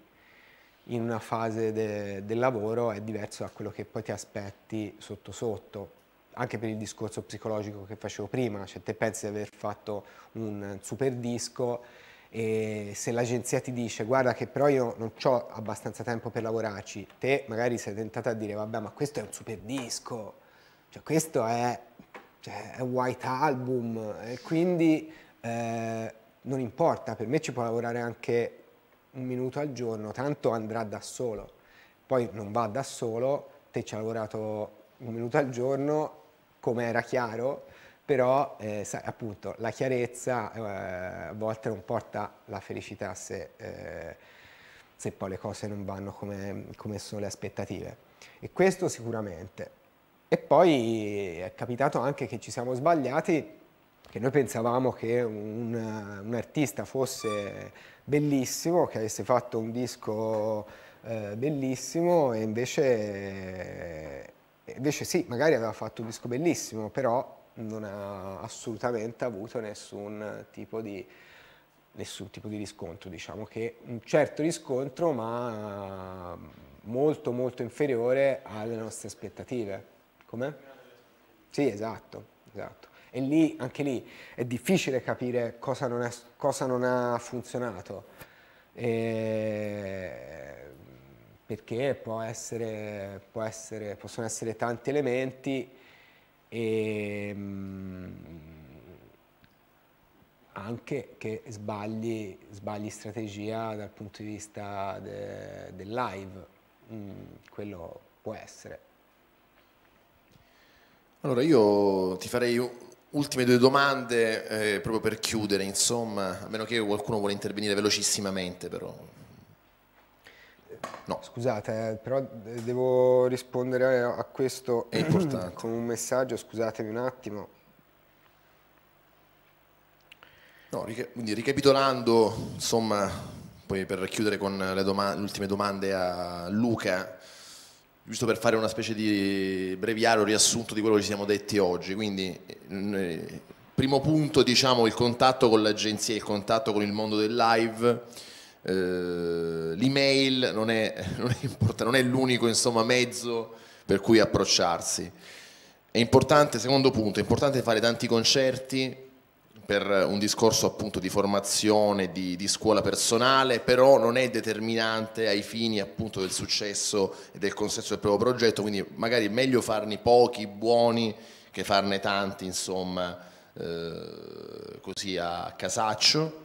in una fase de, del lavoro è diverso da quello che poi ti aspetti sotto sotto, anche per il discorso psicologico che facevo prima, cioè te pensi di aver fatto un super disco e se l'agenzia ti dice guarda che però io non ho abbastanza tempo per lavorarci, te magari sei tentata a dire vabbè ma questo è un super disco, cioè questo è, cioè, è un white album e quindi eh, non importa, per me ci può lavorare anche un minuto al giorno, tanto andrà da solo, poi non va da solo, te ci ha lavorato un minuto al giorno, come era chiaro, però eh, sa, appunto la chiarezza eh, a volte non porta la felicità se, eh, se, poi le cose non vanno come, come sono le aspettative. E questo sicuramente. E poi è capitato anche che ci siamo sbagliati che noi pensavamo che un, un, artista fosse bellissimo, che avesse fatto un disco eh, bellissimo e invece, invece, sì, magari aveva fatto un disco bellissimo, però non ha assolutamente avuto nessun tipo di, nessun tipo di riscontro, diciamo che un certo riscontro ma molto molto inferiore alle nostre aspettative. Come? Sì, esatto, esatto. E lì, anche lì, è difficile capire cosa non, è, cosa non ha funzionato, e perché può essere, può essere, possono essere tanti elementi e ehm, anche che sbagli, sbagli, strategia dal punto di vista del de live, mm, quello può essere. Allora io ti farei ultime due domande eh, proprio per chiudere, insomma, a meno che qualcuno vuole intervenire velocissimamente però. No. Scusate, eh, però devo rispondere a questo È con un messaggio, scusatemi un attimo. No, quindi ricapitolando, insomma, poi per chiudere con le, doma le ultime domande a Luca, giusto per fare una specie di breviario riassunto di quello che ci siamo detti oggi, quindi primo punto diciamo il contatto con l'agenzia, il contatto con il mondo del live, eh, l'email non è, non, è import- non è l'unico insomma, mezzo per cui approcciarsi. È importante, secondo punto, è importante fare tanti concerti per un discorso appunto di formazione, di, di scuola personale, però non è determinante ai fini appunto del successo e del consenso del proprio progetto, quindi magari è meglio farne pochi, buoni, che farne tanti, insomma, eh, così a casaccio.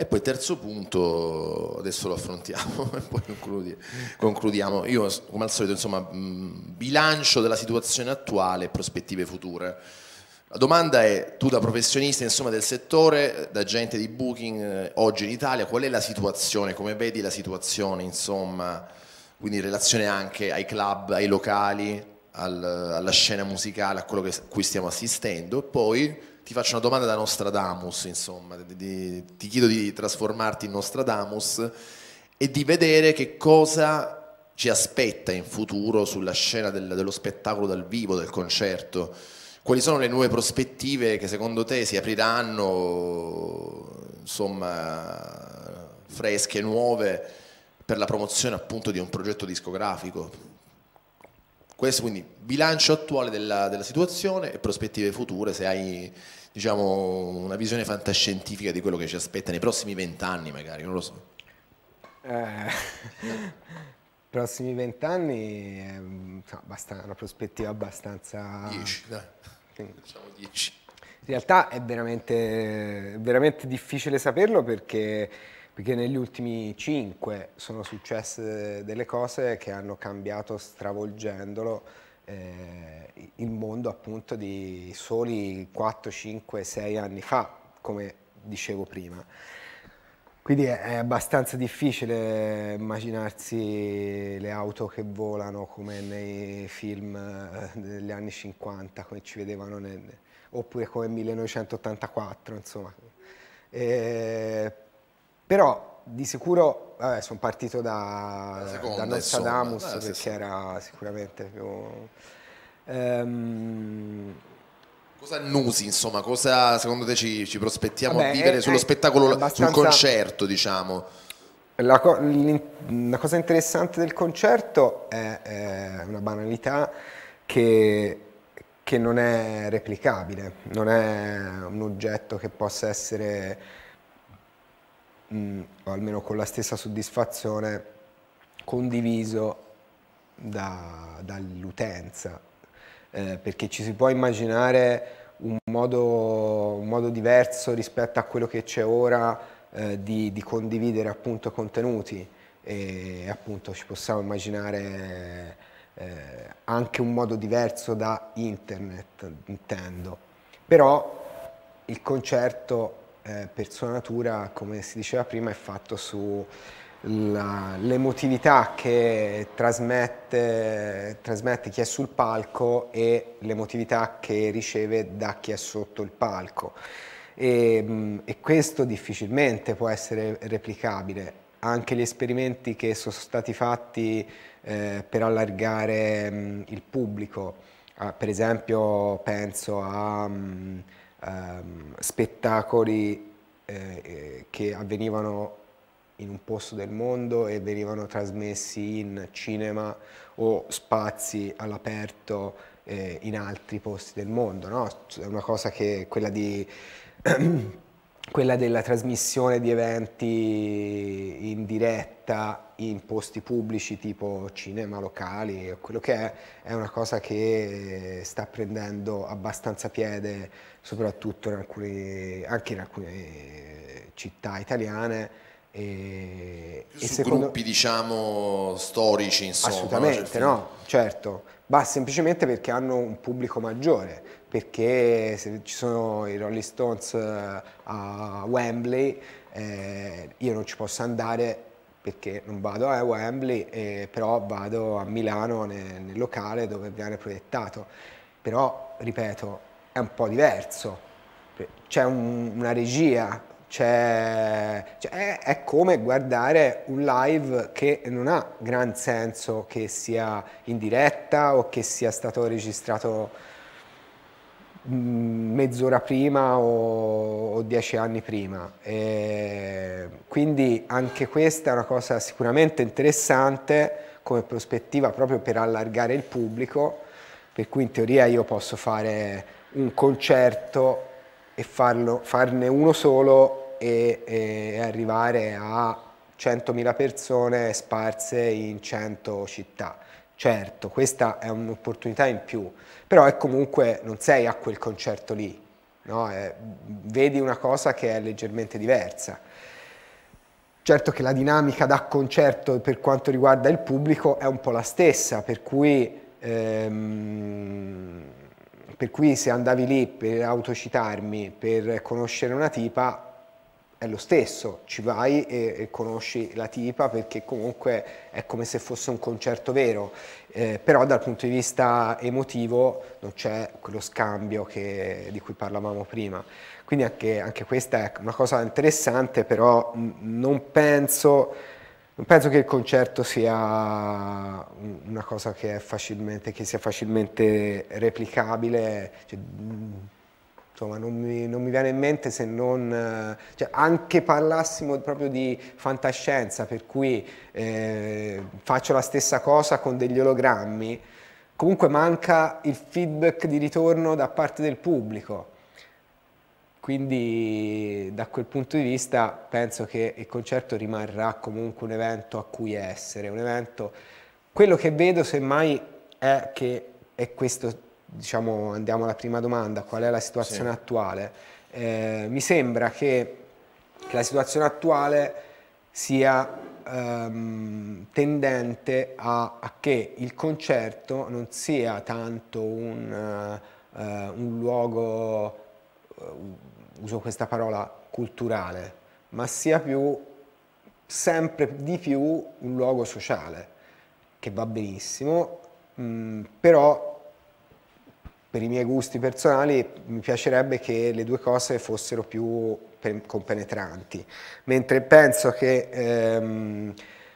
E poi terzo punto, adesso lo affrontiamo e poi concludiamo. Io come al solito insomma, mm, bilancio della situazione attuale e prospettive future. La domanda è, tu da professionista insomma, del settore, da agente di Booking eh, oggi in Italia, qual è la situazione, come vedi la situazione insomma, quindi in relazione anche ai club, ai locali, al, alla scena musicale, a quello che, a cui stiamo assistendo e poi ti faccio una domanda da Nostradamus, insomma, di, di, ti chiedo di trasformarti in Nostradamus e di vedere che cosa ci aspetta in futuro sulla scena del, dello spettacolo dal vivo, del concerto. Quali sono le nuove prospettive che secondo te si apriranno, insomma, fresche, nuove, per la promozione appunto di un progetto discografico? Questo quindi bilancio attuale della, della situazione e prospettive future, se hai diciamo, una visione fantascientifica di quello che ci aspetta nei prossimi vent'anni magari, non lo so. Eh, prossimi vent'anni è ehm, una prospettiva abbastanza... Dieci, dai. Diciamo 10. In realtà è veramente, veramente difficile saperlo perché, perché negli ultimi cinque sono successe delle cose che hanno cambiato stravolgendolo eh, il mondo appunto di soli 4, 5, 6 anni fa, come dicevo prima. Quindi è abbastanza difficile immaginarsi le auto che volano come nei film eh, degli anni 50, come ci vedevano, nel, oppure come 1984, insomma. Eh, però di sicuro vabbè, sono partito da, seconda, da Nostradamus insomma, eh, perché sì, era sicuramente più... Ehm... Cosa annusi, insomma, cosa secondo te ci, ci prospettiamo vabbè, a vivere è, sullo è spettacolo, abbastanza... sul concerto, diciamo? La, co la, cosa interessante del concerto è, è una banalità che, che non è replicabile, non è un oggetto che possa essere mh, mm, o almeno con la stessa soddisfazione, condiviso da, dall'utenza, eh, perché ci si può immaginare un modo, un modo diverso rispetto a quello che c'è ora eh, di, di, condividere appunto contenuti e appunto ci possiamo immaginare eh, anche un modo diverso da internet, intendo. Però il concerto eh, per sua natura, come si diceva prima, è fatto sull'emotività che trasmette, trasmette chi è sul palco e l'emotività che riceve da chi è sotto il palco. E, mm, e, questo difficilmente può essere replicabile. Anche gli esperimenti che sono stati fatti eh, per allargare mh, mm, il pubblico, ah, per esempio penso a mh, mm, ehm, spettacoli eh, eh, che avvenivano in un posto del mondo e venivano trasmessi in cinema o spazi all'aperto eh, in altri posti del mondo. No? È una cosa che quella di eh, quella della trasmissione di eventi in diretta in posti pubblici tipo cinema locali quello che è, è una cosa che sta prendendo abbastanza piede soprattutto in alcuni, anche in alcune città italiane e, e su secondo... gruppi diciamo storici insomma assolutamente no certo ma semplicemente perché hanno un pubblico maggiore perché se ci sono i Rolling Stones eh, a Wembley eh, io non ci posso andare perché non vado a Wembley eh, però vado a Milano nel, nel locale dove viene proiettato però ripeto è un po' diverso c'è un, una regia cioè, cioè, è, come guardare un live che non ha gran senso che sia in diretta o che sia stato registrato mm, mezz'ora prima o, o dieci anni prima. E quindi anche questa è una cosa sicuramente interessante come prospettiva proprio per allargare il pubblico, per cui in teoria io posso fare un concerto e farlo, farne uno solo e, e arrivare a 100.000 persone sparse in 100 città. Certo, questa è un'opportunità in più, però è comunque non sei a quel concerto lì, no? eh, vedi una cosa che è leggermente diversa. Certo che la dinamica da concerto per quanto riguarda il pubblico è un po' la stessa, per cui ehm, per cui se andavi lì per autocitarmi, per conoscere una tipa, è lo stesso, ci vai e, e, conosci la tipa perché comunque è come se fosse un concerto vero, eh, però dal punto di vista emotivo non c'è quello scambio che, di cui parlavamo prima. Quindi anche, anche, questa è una cosa interessante, però non penso non penso che il concerto sia una cosa che, che sia facilmente replicabile, cioè, insomma non mi, non mi, viene in mente se non, cioè, anche parlassimo proprio di fantascienza, per cui eh, faccio la stessa cosa con degli ologrammi, comunque manca il feedback di ritorno da parte del pubblico. Quindi da quel punto di vista penso che il concerto rimarrà comunque un evento a cui essere, un evento... Quello che vedo semmai è che, e questo diciamo andiamo alla prima domanda, qual è la situazione sì. attuale? Eh, mi sembra che, che, la situazione attuale sia ehm, tendente a, a, che il concerto non sia tanto un, uh, un luogo eh, uso questa parola culturale, ma sia più, sempre di più un luogo sociale, che va benissimo, mh, mm, però per i miei gusti personali mi piacerebbe che le due cose fossero più compenetranti, mentre penso che, ehm,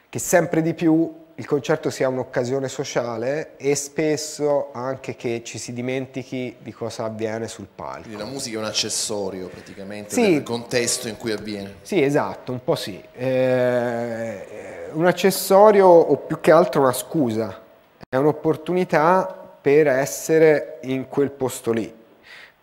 che sempre di più il concerto sia un'occasione sociale e spesso anche che ci si dimentichi di cosa avviene sul palco. Quindi la musica è un accessorio praticamente sì, del contesto in cui avviene. Sì, esatto, un po' sì. Eh, un accessorio o più che altro una scusa, è un'opportunità per essere in quel posto lì.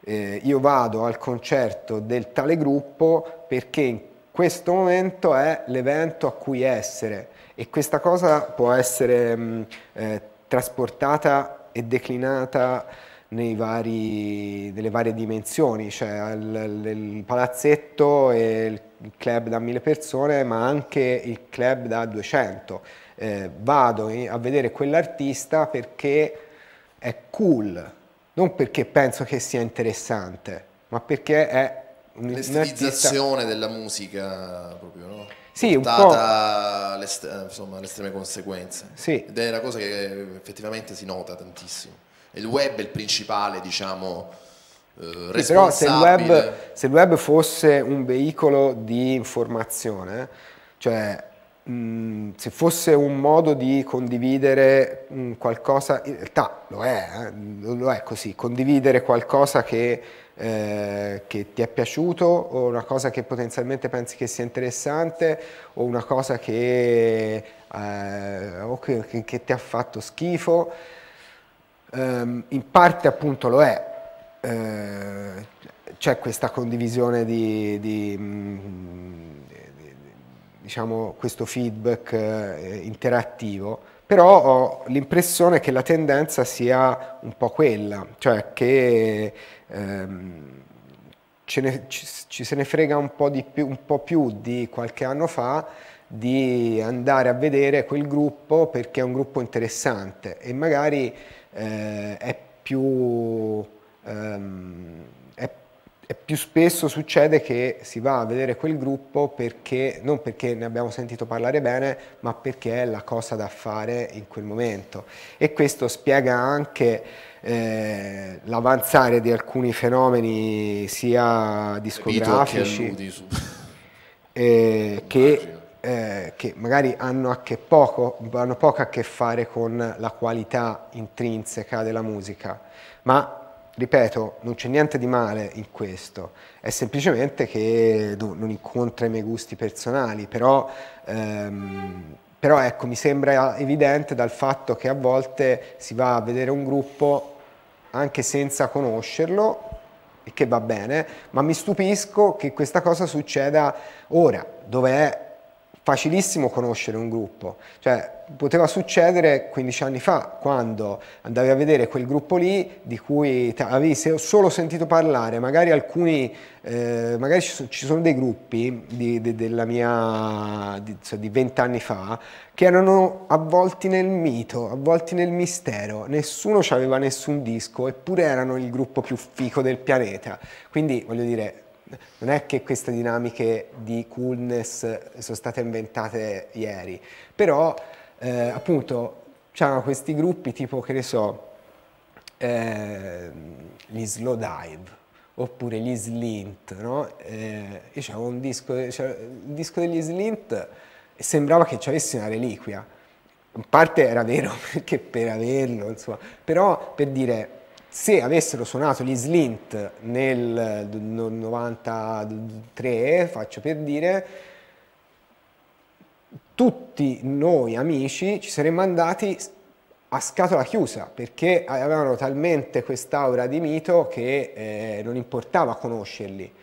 Eh, io vado al concerto del tale gruppo perché in questo momento è l'evento a cui essere e questa cosa può essere mh, mm, eh, trasportata e declinata vari, nelle varie dimensioni, cioè il, il palazzetto e il club da mille persone, ma anche il club da 200. Eh, vado a vedere quell'artista perché è cool, non perché penso che sia interessante, ma perché è un'estilizzazione della musica proprio, no? Sì, portata alle estreme conseguenze. Sì. Ed è una cosa che effettivamente si nota tantissimo. il web è il principale, diciamo, eh, sì, però se il, web, se il, web, fosse un veicolo di informazione, cioè Mm, se fosse un modo di condividere mh, mm, qualcosa, in realtà lo è, eh, lo è così, condividere qualcosa che, eh, che ti è piaciuto o una cosa che potenzialmente pensi che sia interessante o una cosa che, eh, o che, che ti ha fatto schifo, um, in parte appunto lo è. Eh, c'è questa condivisione di, di mm, diciamo, questo feedback eh, interattivo, però ho l'impressione che la tendenza sia un po' quella, cioè che ehm, ne, ci, ci, se ne frega un po, più, un po' più di qualche anno fa di andare a vedere quel gruppo perché è un gruppo interessante e magari eh, è più... Ehm, più spesso succede che si va a vedere quel gruppo perché, non perché ne abbiamo sentito parlare bene, ma perché è la cosa da fare in quel momento. E questo spiega anche eh, l'avanzare di alcuni fenomeni sia discografici eh, che, eh, che, magari hanno, a che poco, hanno poco a che fare con la qualità intrinseca della musica, ma Ripeto, non c'è niente di male in questo, è semplicemente che non incontra i miei gusti personali, però, ehm, però ecco, mi sembra evidente dal fatto che a volte si va a vedere un gruppo anche senza conoscerlo, e che va bene, ma mi stupisco che questa cosa succeda ora, dove è facilissimo conoscere un gruppo, cioè poteva succedere 15 anni fa quando andavi a vedere quel gruppo lì di cui avevi solo sentito parlare, magari alcuni, eh, magari ci sono dei gruppi di, di, della mia, di, cioè, di 20 anni fa che erano avvolti nel mito, avvolti nel mistero, nessuno aveva nessun disco eppure erano il gruppo più fico del pianeta, quindi voglio dire non è che queste dinamiche di coolness sono state inventate ieri, però eh, appunto c'erano questi gruppi tipo, che ne so, eh, gli slow dive oppure gli slint, no? Eh, io c'avevo un disco, il disco degli slint e sembrava che ci avessi una reliquia, in parte era vero perché per averlo, insomma, però per dire se avessero suonato gli Slint nel 93, faccio per dire, tutti noi amici ci saremmo andati a scatola chiusa perché avevano talmente quest'aura di mito che eh, non importava conoscerli.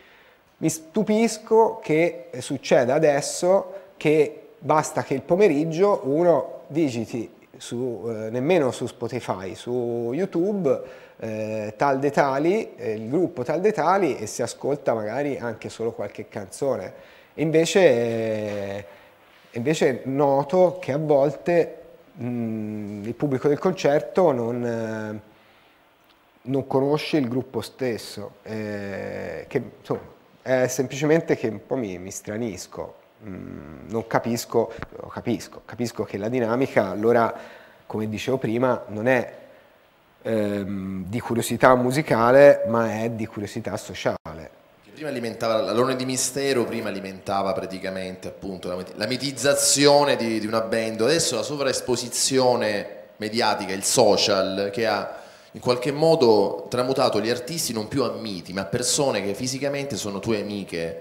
Mi stupisco che succeda adesso che basta che il pomeriggio uno digiti su, eh, nemmeno su Spotify, su YouTube eh, tal dei tali, eh, il gruppo tal dei tali e si ascolta magari anche solo qualche canzone. Invece, eh, invece noto che a volte mh, mm, il pubblico del concerto non, eh, non conosce il gruppo stesso, eh, che, insomma, è semplicemente che un po' mi, mi stranisco, mm, non capisco, capisco, capisco che la dinamica allora, come dicevo prima, non è ehm, di curiosità musicale, ma è di curiosità sociale. Prima alimentava l'alone di mistero, prima alimentava praticamente appunto la, mitizzazione di, di una band, adesso la sovraesposizione mediatica, il social, che ha in qualche modo tramutato gli artisti non più a miti, ma a persone che fisicamente sono tue amiche.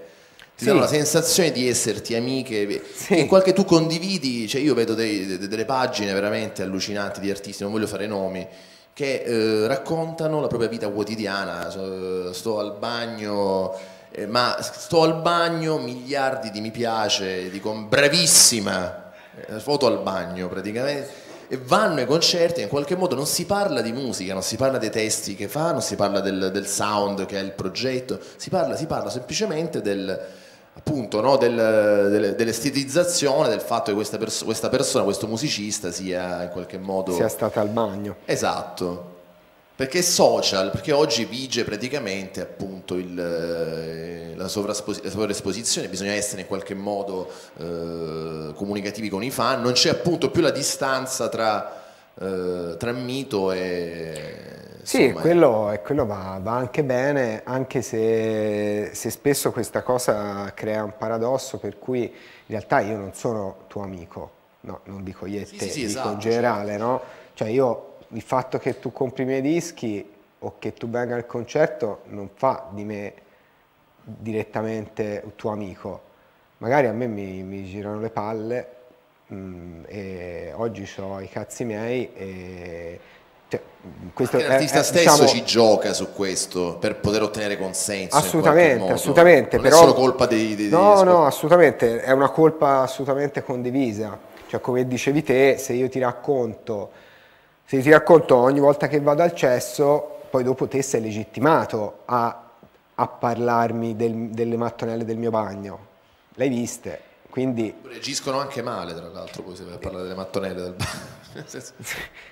Ti sì. danno la sensazione di esserti amiche, sì. in qualche tu condividi, cioè io vedo dei, delle pagine veramente allucinanti di artisti, non voglio fare nomi, che eh, raccontano la propria vita quotidiana, sto al bagno, eh, ma sto al bagno, miliardi di mi piace, dico bravissima, eh, foto al bagno praticamente, e vanno ai concerti e in qualche modo non si parla di musica, non si parla dei testi che fa, non si parla del, del sound che è il progetto, si parla, si parla semplicemente del appunto no, del, del, dell'estetizzazione del fatto che questa, pers questa, persona, questo musicista sia in qualche modo... Sia stata al magno. Esatto. Perché social, perché oggi vige praticamente appunto il, eh, la, sovraesposizione, bisogna essere in qualche modo eh, comunicativi con i fan, non c'è appunto più la distanza tra, eh, tra mito e... Sì, quello, è... Eh. quello va, va, anche bene, anche se, se, spesso questa cosa crea un paradosso per cui in realtà io non sono tuo amico, no, non dico io e sì, te, sì, sì, dico esatto, in certo. generale, certo. no? Cioè io, il fatto che tu compri i miei dischi o che tu venga al concerto non fa di me direttamente un tuo amico. Magari a me mi, mi girano le palle mh, mm, e oggi ho i cazzi miei e cioè, mm, questo Anche l'artista è, stesso diciamo, ci gioca su questo per poter ottenere consenso. Assolutamente, assolutamente. Non però, è solo colpa dei, dei No, dei... no, assolutamente, è una colpa assolutamente condivisa. Cioè, come dicevi te, se io ti racconto, se ti racconto ogni volta che vado al cesso, poi dopo te sei legittimato a, a parlarmi del, delle mattonelle del mio bagno. L'hai viste, quindi... Reagiscono anche male, tra l'altro, poi se vai a parlare delle mattonelle del bar.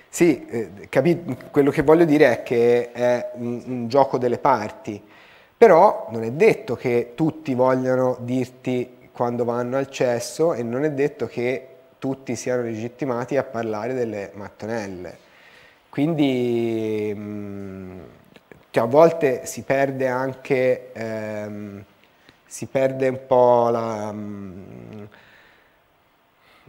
sì, eh, capi... quello che voglio dire è che è un, un gioco delle parti, però non è detto che tutti vogliano dirti quando vanno al cesso e non è detto che tutti siano legittimati a parlare delle mattonelle. Quindi mh, mm, a volte si perde anche ehm, si perde un po' la, mm,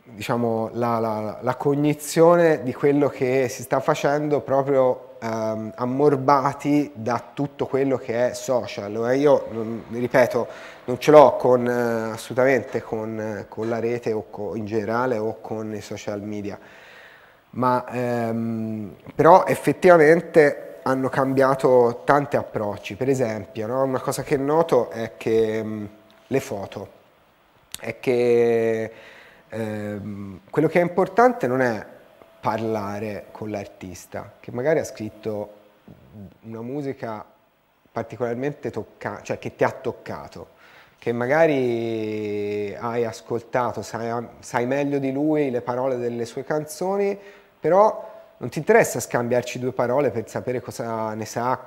diciamo, la, la, la, cognizione di quello che si sta facendo proprio ehm, ammorbati da tutto quello che è social. io, non, ripeto, non ce l'ho con, eh, assolutamente con, eh, con, la rete o con, in generale o con i social media, ma ehm, però effettivamente hanno cambiato tanti approcci. Per esempio, no? una cosa che noto è che mh, mm, le foto, è che ehm, quello che è importante non è parlare con l'artista, che magari ha scritto una musica particolarmente toccante, cioè che ti ha toccato, che magari hai ascoltato, sai, sai meglio di lui le parole delle sue canzoni, però non ti interessa scambiarci due parole per sapere cosa ne sa,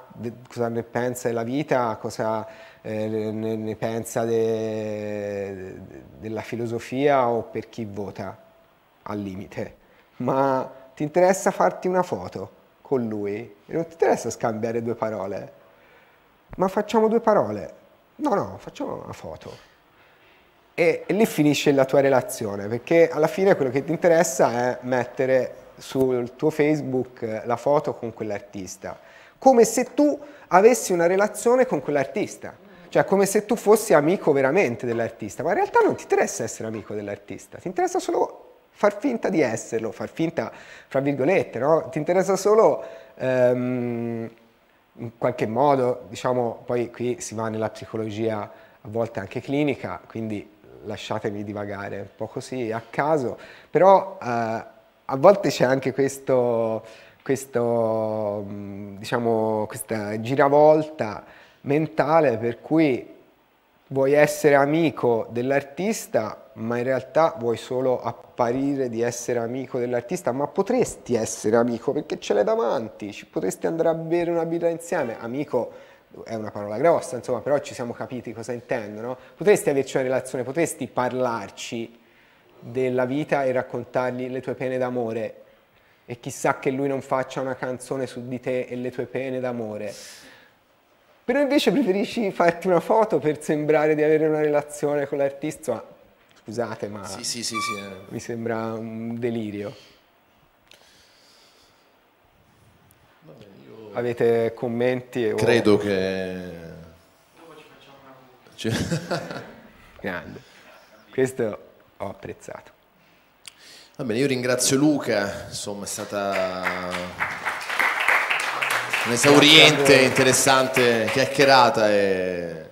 cosa ne pensa della vita, cosa eh, ne, ne, pensa de, de, della filosofia o per chi vota, al limite. Ma ti interessa farti una foto con lui e non ti interessa scambiare due parole. Ma facciamo due parole. No, no, facciamo una foto. E, e lì finisce la tua relazione, perché alla fine quello che ti interessa è mettere sul tuo Facebook la foto con quell'artista, come se tu avessi una relazione con quell'artista, cioè come se tu fossi amico veramente dell'artista, ma in realtà non ti interessa essere amico dell'artista, ti interessa solo far finta di esserlo, far finta, fra virgolette, no? ti interessa solo ehm, in qualche modo, diciamo, poi qui si va nella psicologia a volte anche clinica, quindi lasciatemi divagare un po' così a caso, però... Eh, a volte c'è anche questo, questo, mm, diciamo, questa giravolta mentale per cui vuoi essere amico dell'artista, ma in realtà vuoi solo apparire di essere amico dell'artista, ma potresti essere amico perché ce l'hai davanti, ci potresti andare a bere una birra insieme, amico è una parola grossa, insomma, però ci siamo capiti cosa intendono. Potresti averci una relazione, potresti parlarci, della vita e raccontargli le tue pene d'amore e chissà che lui non faccia una canzone su di te e le tue pene d'amore. Però invece preferisci farti una foto per sembrare di avere una relazione con l'artista. Scusate, ma sì, sì, sì, eh. mi sembra un delirio. Vabbè, io... Avete commenti? Credo che... Dopo ci facciamo una... Cioè Grande. Questo ho apprezzato. Va bene, io ringrazio Luca, insomma è stata un'esauriente, interessante chiacchierata e,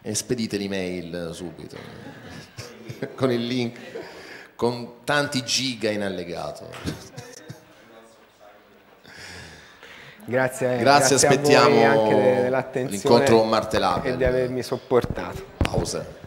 e spedite l'email subito con il link, con tanti giga in allegato. Grazie, grazie, grazie aspettiamo l'incontro con martellata e di avermi sopportato. Pausa.